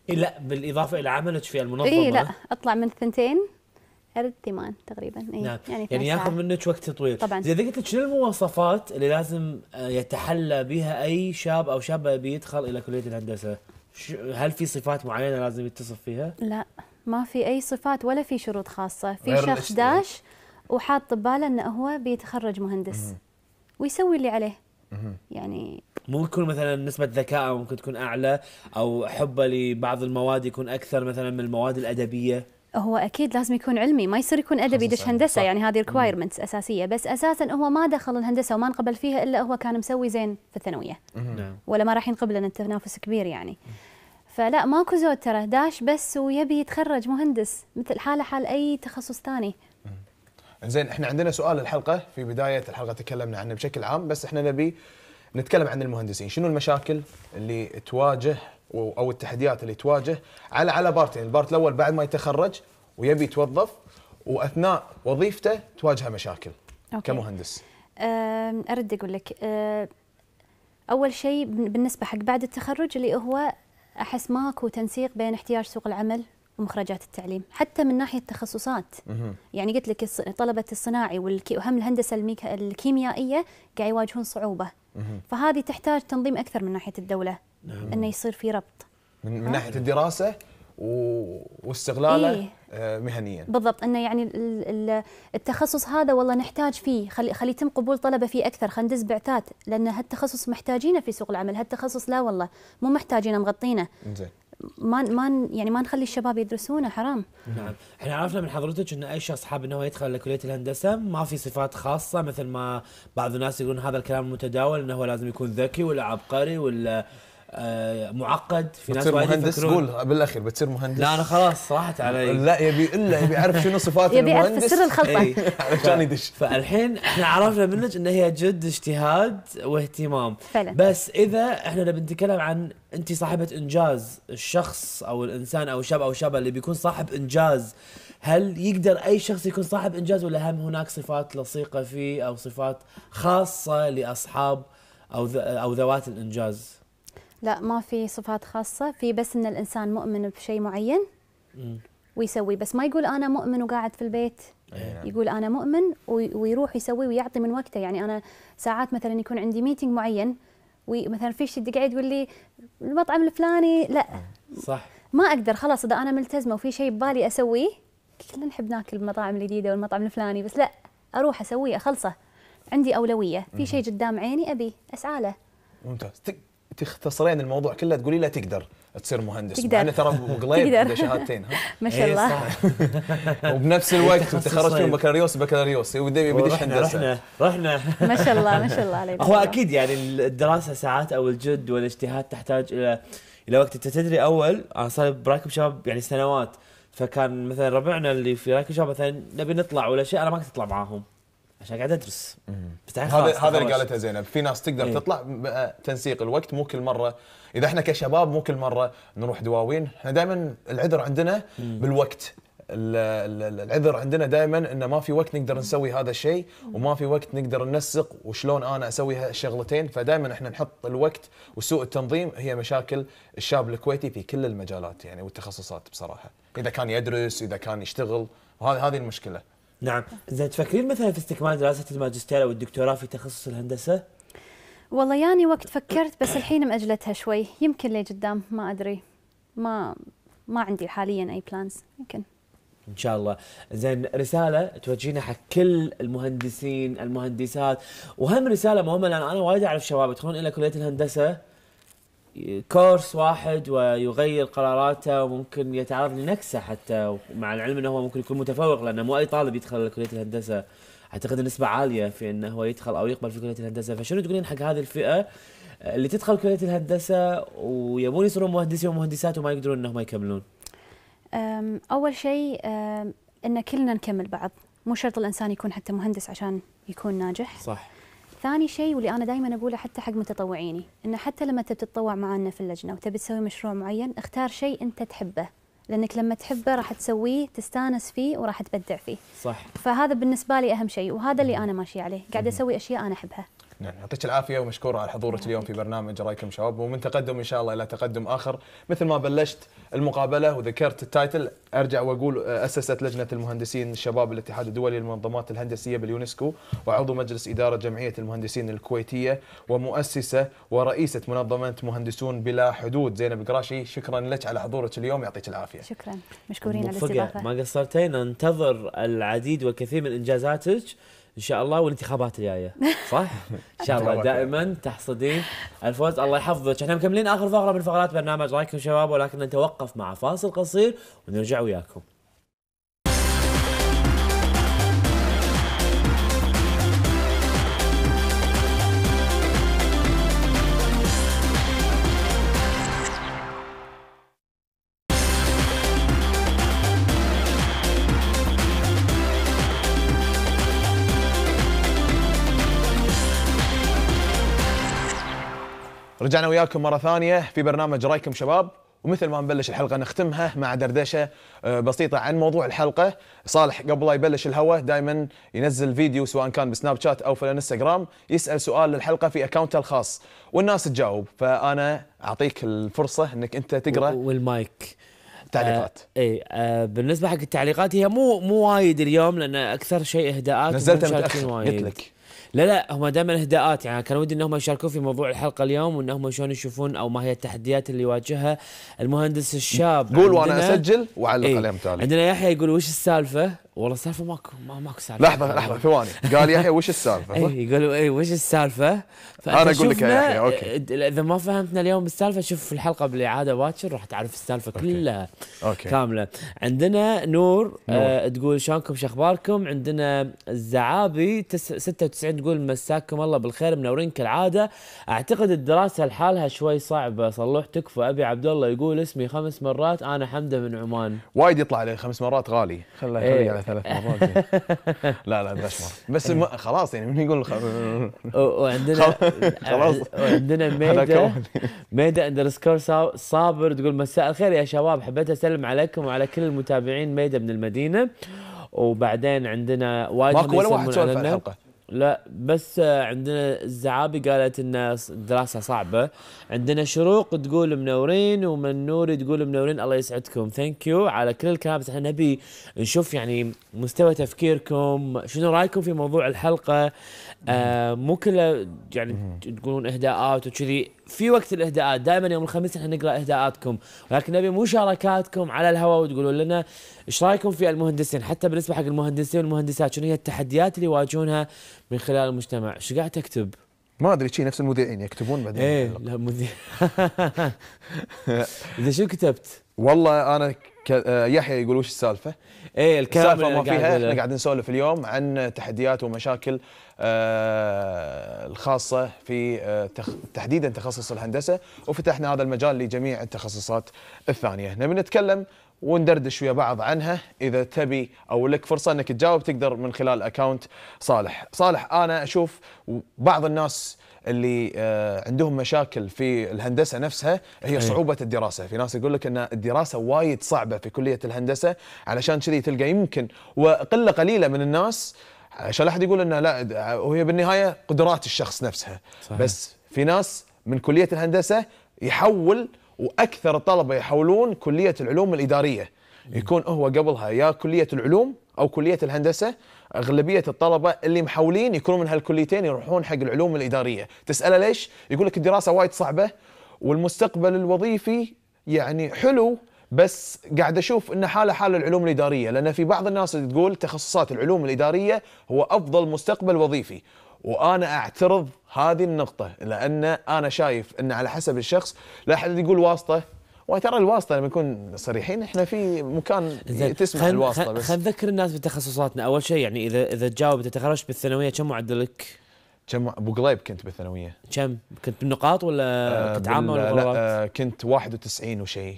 إيه لا بالاضافه الى عملك في المنظمه. اي لا اطلع من الثنتين ارد ثمان تقريبا إيه؟ نعم يعني, يعني ياخذ منك وقت طويل طبعا زي قلت لك شنو المواصفات اللي لازم آه، يتحلى بها اي شاب او شابه بيدخل الى كليه الهندسه هل في صفات معينه لازم يتصف فيها لا ما في اي صفات ولا في شروط خاصه في شخص داش وحاط بباله انه هو بيتخرج مهندس ويسوي اللي عليه يعني مو يكون مثلا نسبة ذكاء ممكن تكون أعلى أو حبه لبعض المواد يكون أكثر مثلا من المواد الأدبية هو اكيد لازم يكون علمي ما يصير يكون ادبي دش هندسه صح. يعني هذه ريكوايرمنتس اساسيه بس اساسا هو ما دخل الهندسه وما انقبل فيها الا هو كان مسوي زين في الثانويه نعم. ولا ما راح ينقبل لان التنافس كبير يعني فلا ماكو زود ترى داش بس ويبي يتخرج مهندس مثل حاله حال اي تخصص ثاني زين احنا عندنا سؤال الحلقه في بدايه الحلقه تكلمنا عنه بشكل عام بس احنا نبي نتكلم عن المهندسين شنو المشاكل اللي تواجه او التحديات اللي تواجه على على بارتين، البارت الاول بعد ما يتخرج ويبي يتوظف واثناء وظيفته تواجهه مشاكل أوكي. كمهندس. ارد اقول لك اول شيء بالنسبه حق بعد التخرج اللي هو احس ماكو تنسيق بين احتياج سوق العمل ومخرجات التعليم حتى من ناحيه التخصصات يعني قلت لك طلبه الصناعي وهم الهندسه الكيميائيه قاعد يواجهون صعوبه فهذه تحتاج تنظيم اكثر من ناحيه الدوله نعم. انه يصير في ربط من, من ناحيه الدراسه واستغلاله إيه؟ آه، مهنيا بالضبط انه يعني التخصص هذا والله نحتاج فيه خلي خلي يتم قبول طلبه فيه اكثر خلينا ندز بعثات لان هالتخصص محتاجينه في سوق العمل هالتخصص لا والله مو محتاجينه مغطينه زين ما ما يعني ما نخلي الشباب يدرسونه حرام نعم احنا عرفنا من حضرتك ان اي شخص حاب انه يدخل لكليه الهندسه ما في صفات خاصه مثل ما بعض الناس يقولون هذا الكلام متداول انه هو لازم يكون ذكي ولا عبقري ولا آه، معقد في ناس وايد مهندس قول بالاخير بتصير مهندس لا انا خلاص راحت علي لا يبي الا يبي يعرف شنو صفات يبي يعرف سر الخلطه علشان يدش فالحين احنا عرفنا منك ان هي جد اجتهاد واهتمام فعلا بس اذا احنا نبي نتكلم عن انت صاحبه انجاز الشخص او الانسان او الشاب او الشابه اللي بيكون صاحب انجاز هل يقدر اي شخص يكون صاحب انجاز ولا هم هناك صفات لصيقه فيه او صفات خاصه لاصحاب او او ذوات الانجاز؟ لا ما في صفات خاصة في بس أن الإنسان مؤمن بشيء معين ويسوي بس ما يقول أنا مؤمن وقاعد في البيت يعني. يقول أنا مؤمن ويروح يسوي ويعطي من وقته يعني أنا ساعات مثلا يكون عندي ميتنج معين ومثلا في شيء قاعد يقول لي المطعم الفلاني لا صح ما اقدر خلاص اذا انا ملتزمه وفي شيء ببالي اسويه كلنا نحب ناكل المطاعم الجديده والمطعم الفلاني بس لا اروح اسويه اخلصه عندي اولويه في شيء قدام عيني ابي اسعى له ممتاز تختصرين الموضوع كله تقولي لا تقدر تصير مهندس تقدر انا ترى عنده شهادتين ما شاء الله إيه، وبنفس إيه، الوقت تخرجت من بكالوريوس بكالوريوس إيه، وبديش هندسه رحنا رحنا ما شاء الله ما شاء الله عليك هو اكيد يعني الدراسه ساعات او الجد والاجتهاد تحتاج الى الى وقت انت تدري اول انا صار براكب شباب يعني سنوات فكان مثلا ربعنا اللي في راكب شباب مثلا نبي نطلع ولا شيء انا ما كنت اطلع معاهم عشان قاعد ادرس هذا هذا اللي قالتها زينب في ناس تقدر ايه؟ تطلع آه، تنسيق الوقت مو كل مره اذا احنا كشباب مو كل مره نروح دواوين احنا دائما العذر عندنا مم. بالوقت العذر عندنا دائما انه ما في وقت نقدر نسوي هذا الشيء وما في وقت نقدر ننسق وشلون انا اسوي هالشغلتين فدائما احنا نحط الوقت وسوء التنظيم هي مشاكل الشاب الكويتي في كل المجالات يعني والتخصصات بصراحه اذا كان يدرس اذا كان يشتغل وهذه هذه المشكله نعم زين تفكرين مثلا في استكمال دراسه الماجستير او الدكتوراه في تخصص الهندسه والله ياني وقت فكرت بس الحين مأجلتها شوي يمكن لقدام ما ادري ما ما عندي حاليا اي بلانز يمكن ان شاء الله زين رساله توجهينها حق كل المهندسين المهندسات وهم رساله مهمه لان انا وايد اعرف شباب يدخلون الى كليه الهندسه كورس واحد ويغير قراراته وممكن يتعرض لنكسه حتى مع العلم انه هو ممكن يكون متفوق لانه مو اي طالب يدخل كليه الهندسه اعتقد النسبه عاليه في انه هو يدخل او يقبل في كليه الهندسه فشنو تقولين حق هذه الفئه اللي تدخل كليه الهندسه ويبون يصيرون مهندسين ومهندسات وما يقدرون انهم يكملون؟ اول شيء ان كلنا نكمل بعض مو شرط الانسان يكون حتى مهندس عشان يكون ناجح صح ثاني شيء واللي انا دائما اقوله حتى حق متطوعيني انه حتى لما تبي تتطوع معنا في اللجنه وتبي تسوي مشروع معين اختار شيء انت تحبه لانك لما تحبه راح تسويه تستانس فيه وراح تبدع فيه صح فهذا بالنسبه لي اهم شيء وهذا اللي انا ماشي عليه قاعده اسوي اشياء انا احبها نعم يعطيك العافيه ومشكور على حضورك اليوم في برنامج رايكم شباب ومن تقدم ان شاء الله الى تقدم اخر مثل ما بلشت المقابله وذكرت التايتل ارجع واقول آه، اسست لجنه المهندسين الشباب الاتحاد الدولي للمنظمات الهندسيه باليونسكو وعضو مجلس اداره جمعيه المهندسين الكويتيه ومؤسسه ورئيسه منظمه مهندسون بلا حدود زينب قراشي شكرا لك على حضورك اليوم يعطيك العافيه شكرا مشكورين على الاستضافه ما قصرتين ننتظر العديد والكثير من انجازاتك ان شاء الله والانتخابات الجايه صح؟ ان شاء الله دائما تحصدين الفوز الله يحفظك احنا مكملين اخر فقره من فقرات برنامج رايكم شباب ولكن نتوقف مع فاصل قصير ونرجع وياكم رجعنا وياكم مرة ثانية في برنامج رايكم شباب ومثل ما نبلش الحلقة نختمها مع دردشة آه، بسيطة عن موضوع الحلقة صالح قبل لا يبلش الهوا دائما ينزل فيديو سواء كان بسناب شات أو في الانستغرام يسأل سؤال للحلقة في أكاونته الخاص والناس تجاوب فأنا أعطيك الفرصة أنك أنت تقرأ والمايك تعليقات آه اي آه بالنسبه حق التعليقات هي مو مو وايد اليوم لان اكثر شيء اهداءات نزلتها متاخر قلت لك لا لا هم دائما اهداءات يعني كان ودي انهم يشاركون في موضوع الحلقه اليوم وانهم شلون يشوفون او ما هي التحديات اللي يواجهها المهندس الشاب قول وانا اسجل واعلق ايه عليهم تالي عندنا يحيى يقول وش السالفه؟ والله السالفه ماكو ما ماكو سالفه لحظه لحظه ثواني قال يحيى وش السالفه؟ اي يقول اي وش السالفه؟ انا اقول لك يا يحيى اوكي إيه، اذا ما فهمتنا اليوم السالفه شوف الحلقه بالاعاده باكر راح تعرف السالفه أوكي. كلها أوكي. كامله عندنا نور, نور. آه تقول شلونكم شو اخباركم؟ عندنا الزعابي 96 تقول مساكم الله بالخير منورين كالعاده اعتقد الدراسه لحالها شوي صعبه صلوح تكفى ابي عبد الله يقول اسمي خمس مرات انا حمده من عمان وايد يطلع عليه خمس مرات غالي خله خليه إيه. على ثلاث مرات لا لا غشمر بس خلاص يعني من يقول خ... وعندنا خلاص وعندنا ميدا ميدا اندرسكور صابر تقول مساء الخير يا شباب حبيت اسلم عليكم وعلى كل المتابعين ميدا من المدينه وبعدين عندنا وايد ماكو ولا واحد سولف الحلقه لا بس عندنا الزعابي قالت ان الدراسه صعبه عندنا شروق تقول منورين ومنوري تقول منورين الله يسعدكم ثانك يو على كل الكلام بس احنا نبي نشوف يعني مستوى تفكيركم شنو رايكم في موضوع الحلقه آه مو كله يعني تقولون اهداءات وكذي في وقت الاهداءات دائما يوم الخميس احنا نقرا اهداءاتكم ولكن نبي مشاركاتكم على الهواء وتقولوا لنا ايش رايكم في المهندسين حتى بالنسبه حق المهندسين والمهندسات شنو هي التحديات اللي يواجهونها من خلال المجتمع ايش قاعد تكتب ما ادري شي نفس المذيعين يكتبون بعدين ايه لا مذيع اذا شو كتبت والله انا آه، يحيى يقول وش السالفه؟ ايه الكلام السالفه ما فيها احنا قاعدين نسولف اليوم عن تحديات ومشاكل آه، الخاصه في آه، تحديدا تخصص الهندسه وفتحنا هذا المجال لجميع التخصصات الثانيه، نبي نتكلم وندردش ويا بعض عنها اذا تبي او لك فرصه انك تجاوب تقدر من خلال اكونت صالح، صالح انا اشوف بعض الناس اللي آه، عندهم مشاكل في الهندسه نفسها هي إيه. صعوبه الدراسه، في ناس يقول لك ان الدراسه وايد صعبه في كليه الهندسه علشان كذي تلقى يمكن وقله قليله من الناس عشان لا احد يقول انه لا وهي بالنهايه قدرات الشخص نفسها صحيح. بس في ناس من كليه الهندسه يحول واكثر الطلبه يحولون كليه العلوم الاداريه يكون هو قبلها يا كليه العلوم او كليه الهندسه اغلبيه الطلبه اللي محاولين يكونوا من هالكليتين يروحون حق العلوم الاداريه، تساله ليش؟ يقول لك الدراسه وايد صعبه والمستقبل الوظيفي يعني حلو بس قاعد اشوف انه حاله حال العلوم الاداريه لان في بعض الناس تقول تخصصات العلوم الاداريه هو افضل مستقبل وظيفي وانا اعترض هذه النقطه لان انا شايف ان على حسب الشخص لا احد يقول واسطه وترى الواسطه لما نكون صريحين احنا في مكان تسمح الواسطه بس خل نذكر الناس بتخصصاتنا اول شيء يعني اذا اذا تجاوب تخرجت بالثانويه كم معدلك؟ كم ابو قليب كنت بالثانويه؟ كم؟ كنت بالنقاط ولا آه، كنت عامه ولا لا آه، كنت 91 وشيء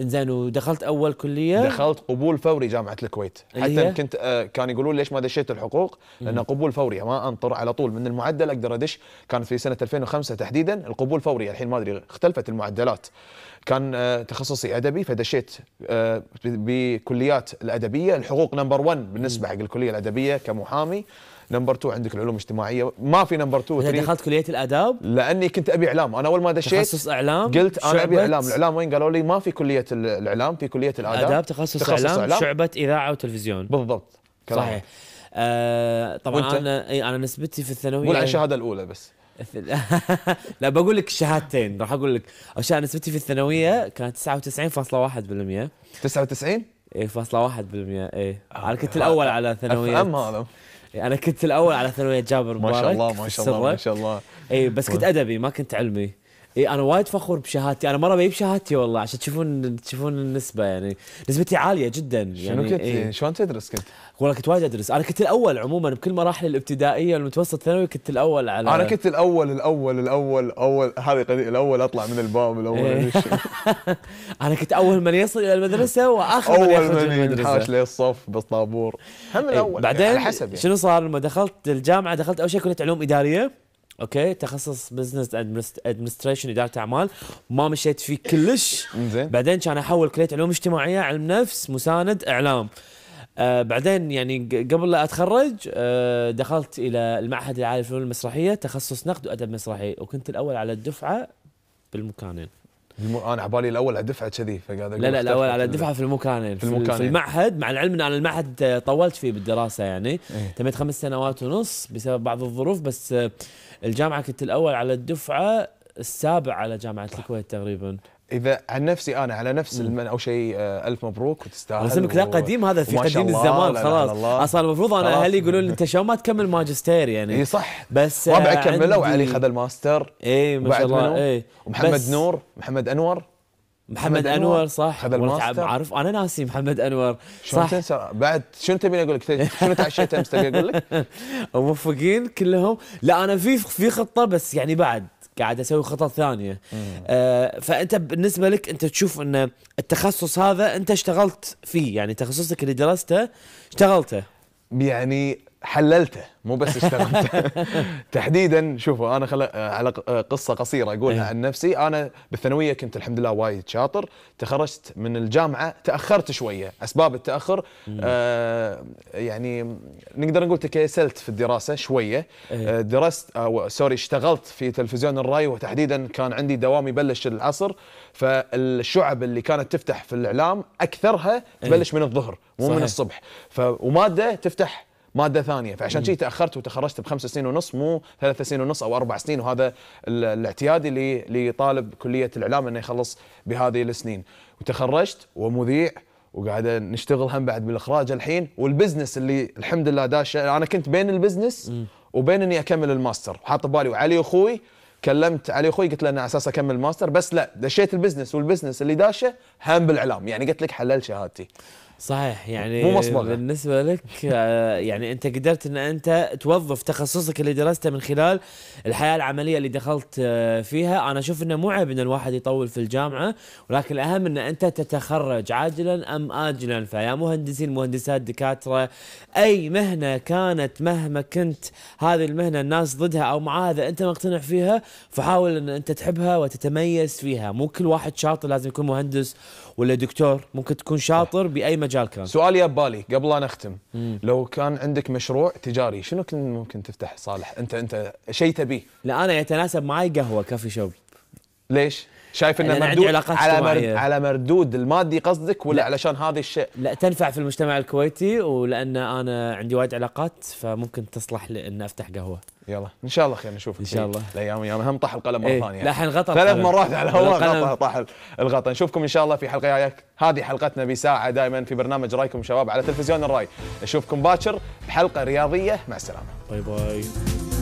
انزين ودخلت اول كليه دخلت قبول فوري جامعه الكويت إيه. حتى كنت آه، كان يقولون ليش ما دشيت الحقوق لان قبول فوري ما انطر على طول من المعدل اقدر ادش كانت في سنه 2005 تحديدا القبول فوري الحين ما ادري اختلفت المعدلات كان آه، تخصصي ادبي فدشيت آه، بكليات الادبيه الحقوق نمبر 1 بالنسبه حق الكليه الادبيه كمحامي نمبر 2 عندك العلوم الاجتماعيه ما في نمبر 2 يعني دخلت كليه الاداب لاني كنت ابي اعلام انا اول ما دشيت تخصص اعلام قلت انا ابي اعلام الاعلام وين قالوا لي ما في كليه الاعلام في كليه الاداب اداب تخصص, تخصص إعلام, اعلام شعبه اذاعه وتلفزيون بالضبط كلام. صحيح آه طبعا انا انا نسبتي في الثانويه قول عن الشهاده الاولى بس لا بقول لك شهادتين راح اقول لك اول شيء نسبتي في الثانويه كانت 99.1% 99 اي فاصلة 1% اي انا كنت الاول على ثانويه افهم هذا إيه، انا كنت الاول على ثانويه جابر مبارك ما شاء الله ما شاء الله ما شاء الله اي بس كنت ادبي ما كنت علمي اي انا وايد فخور بشهادتي انا مره بجيب شهادتي والله عشان تشوفون تشوفون النسبه يعني نسبتي عاليه جدا يعني شنو كنت إيه؟ شلون تدرس كنت؟ والله كنت وايد ادرس انا كنت الاول عموما بكل مراحل الابتدائيه والمتوسط الثانوي كنت الاول على انا كنت الاول الاول الاول اول هذه قليل الاول اطلع من الباب الاول إيه؟ انا كنت اول من يصل الى المدرسه واخر من يخرج من المدرسه اول من للصف بالطابور هم إيه، الاول إيه؟ بعدين يعني حسب يعني. شنو صار لما دخلت الجامعه دخلت اول شيء كليه علوم اداريه اوكي تخصص بزنس ادمنستريشن اداره اعمال ما مشيت فيه كلش زين بعدين كان احول كليه علوم اجتماعيه علم نفس مساند اعلام آه بعدين يعني قبل لا اتخرج آه دخلت الى المعهد العالي للفنون المسرحيه تخصص نقد وادب مسرحي وكنت الاول على الدفعه بالمكانين انا على بالي الاول على دفعه كذي فقاعد لا لا الاول على دفعه في المكان في المكان في إيه. المعهد مع العلم ان انا المعهد طولت فيه بالدراسه يعني ايه؟ تميت خمس سنوات ونص بسبب بعض الظروف بس الجامعه كنت الاول على الدفعه السابع على جامعه الكويت تقريبا اذا عن نفسي انا على نفس المن او شيء آه، الف مبروك وتستاهل رسمك لا قديم هذا في قديم الزمان خلاص اصلا المفروض انا اهلي يقولون انت شلون ما تكمل ماجستير يعني اي صح بس ربعي آه، كمله وعلي خذ الماستر اي ما شاء الله اي ومحمد نور محمد انور محمد انور صح خذ الماستر عارف انا ناسي محمد انور صح تنسى بعد شنو تبيني اقول لك شنو تعشيت امس تبي اقول لك موفقين كلهم لا انا في في خطه بس يعني بعد قاعد اسوي خطط ثانيه آه فانت بالنسبه لك انت تشوف ان التخصص هذا انت اشتغلت فيه يعني تخصصك اللي درسته اشتغلته يعني حللته مو بس اشتغلته تحديدا شوفوا انا خل... على قصه قصيره اقولها إيه. عن نفسي انا بالثانويه كنت الحمد لله وايد شاطر تخرجت من الجامعه تاخرت شويه اسباب التاخر آه يعني نقدر نقول تكاسلت في الدراسه شويه إيه. آه درست أو آه، سوري اشتغلت في تلفزيون الراي وتحديدا كان عندي دوام يبلش العصر فالشعب اللي كانت تفتح في الاعلام اكثرها إيه. تبلش من الظهر مو صحيح. من الصبح ف... وماده تفتح ماده ثانيه فعشان كذي تاخرت وتخرجت بخمس سنين ونص مو ثلاث سنين ونص او اربع سنين وهذا الاعتيادي لطالب كليه الاعلام انه يخلص بهذه السنين وتخرجت ومذيع وقاعد نشتغل هم بعد بالاخراج الحين والبزنس اللي الحمد لله داشه انا كنت بين البزنس وبين اني اكمل الماستر حاط ببالي وعلي اخوي كلمت علي اخوي قلت له انا اساس اكمل ماستر بس لا دشيت البزنس والبزنس اللي داشه هم بالاعلام يعني قلت لك حلل شهادتي صحيح يعني مو مصبغه بالنسبه لك آه، يعني انت قدرت ان انت توظف تخصصك اللي درسته من خلال الحياه العمليه اللي دخلت آه، فيها، انا اشوف انه مو عيب ان الواحد يطول في الجامعه ولكن الاهم ان انت تتخرج عاجلا ام اجلا فيا مهندسين مهندسات دكاتره اي مهنه كانت مهما كنت هذه المهنه الناس ضدها او معاها اذا انت مقتنع فيها فحاول ان انت تحبها وتتميز فيها، مو كل واحد شاطر لازم يكون مهندس ولا دكتور ممكن تكون شاطر باي مجال كان سؤال يا ببالي قبل لا نختم مم. لو كان عندك مشروع تجاري شنو كنت ممكن تفتح صالح انت انت شيء تبيه لا انا يتناسب معي قهوه كافي شوب ليش شايف انه مردود على مرد على مردود المادي قصدك ولا لا. علشان هذا الشيء لا تنفع في المجتمع الكويتي ولان انا عندي وايد علاقات فممكن تصلح لان افتح قهوه يلا ان شاء الله خير نشوفك ان شاء الله الايام ايام هم طح القلم إيه. مره ثانيه لا الحين غطى ثلاث مرات على الهواء طاح الغطا نشوفكم ان شاء الله في حلقه جايه هذه حلقتنا بساعه دائما في برنامج رايكم شباب على تلفزيون الراي نشوفكم باكر بحلقه رياضيه مع السلامه باي باي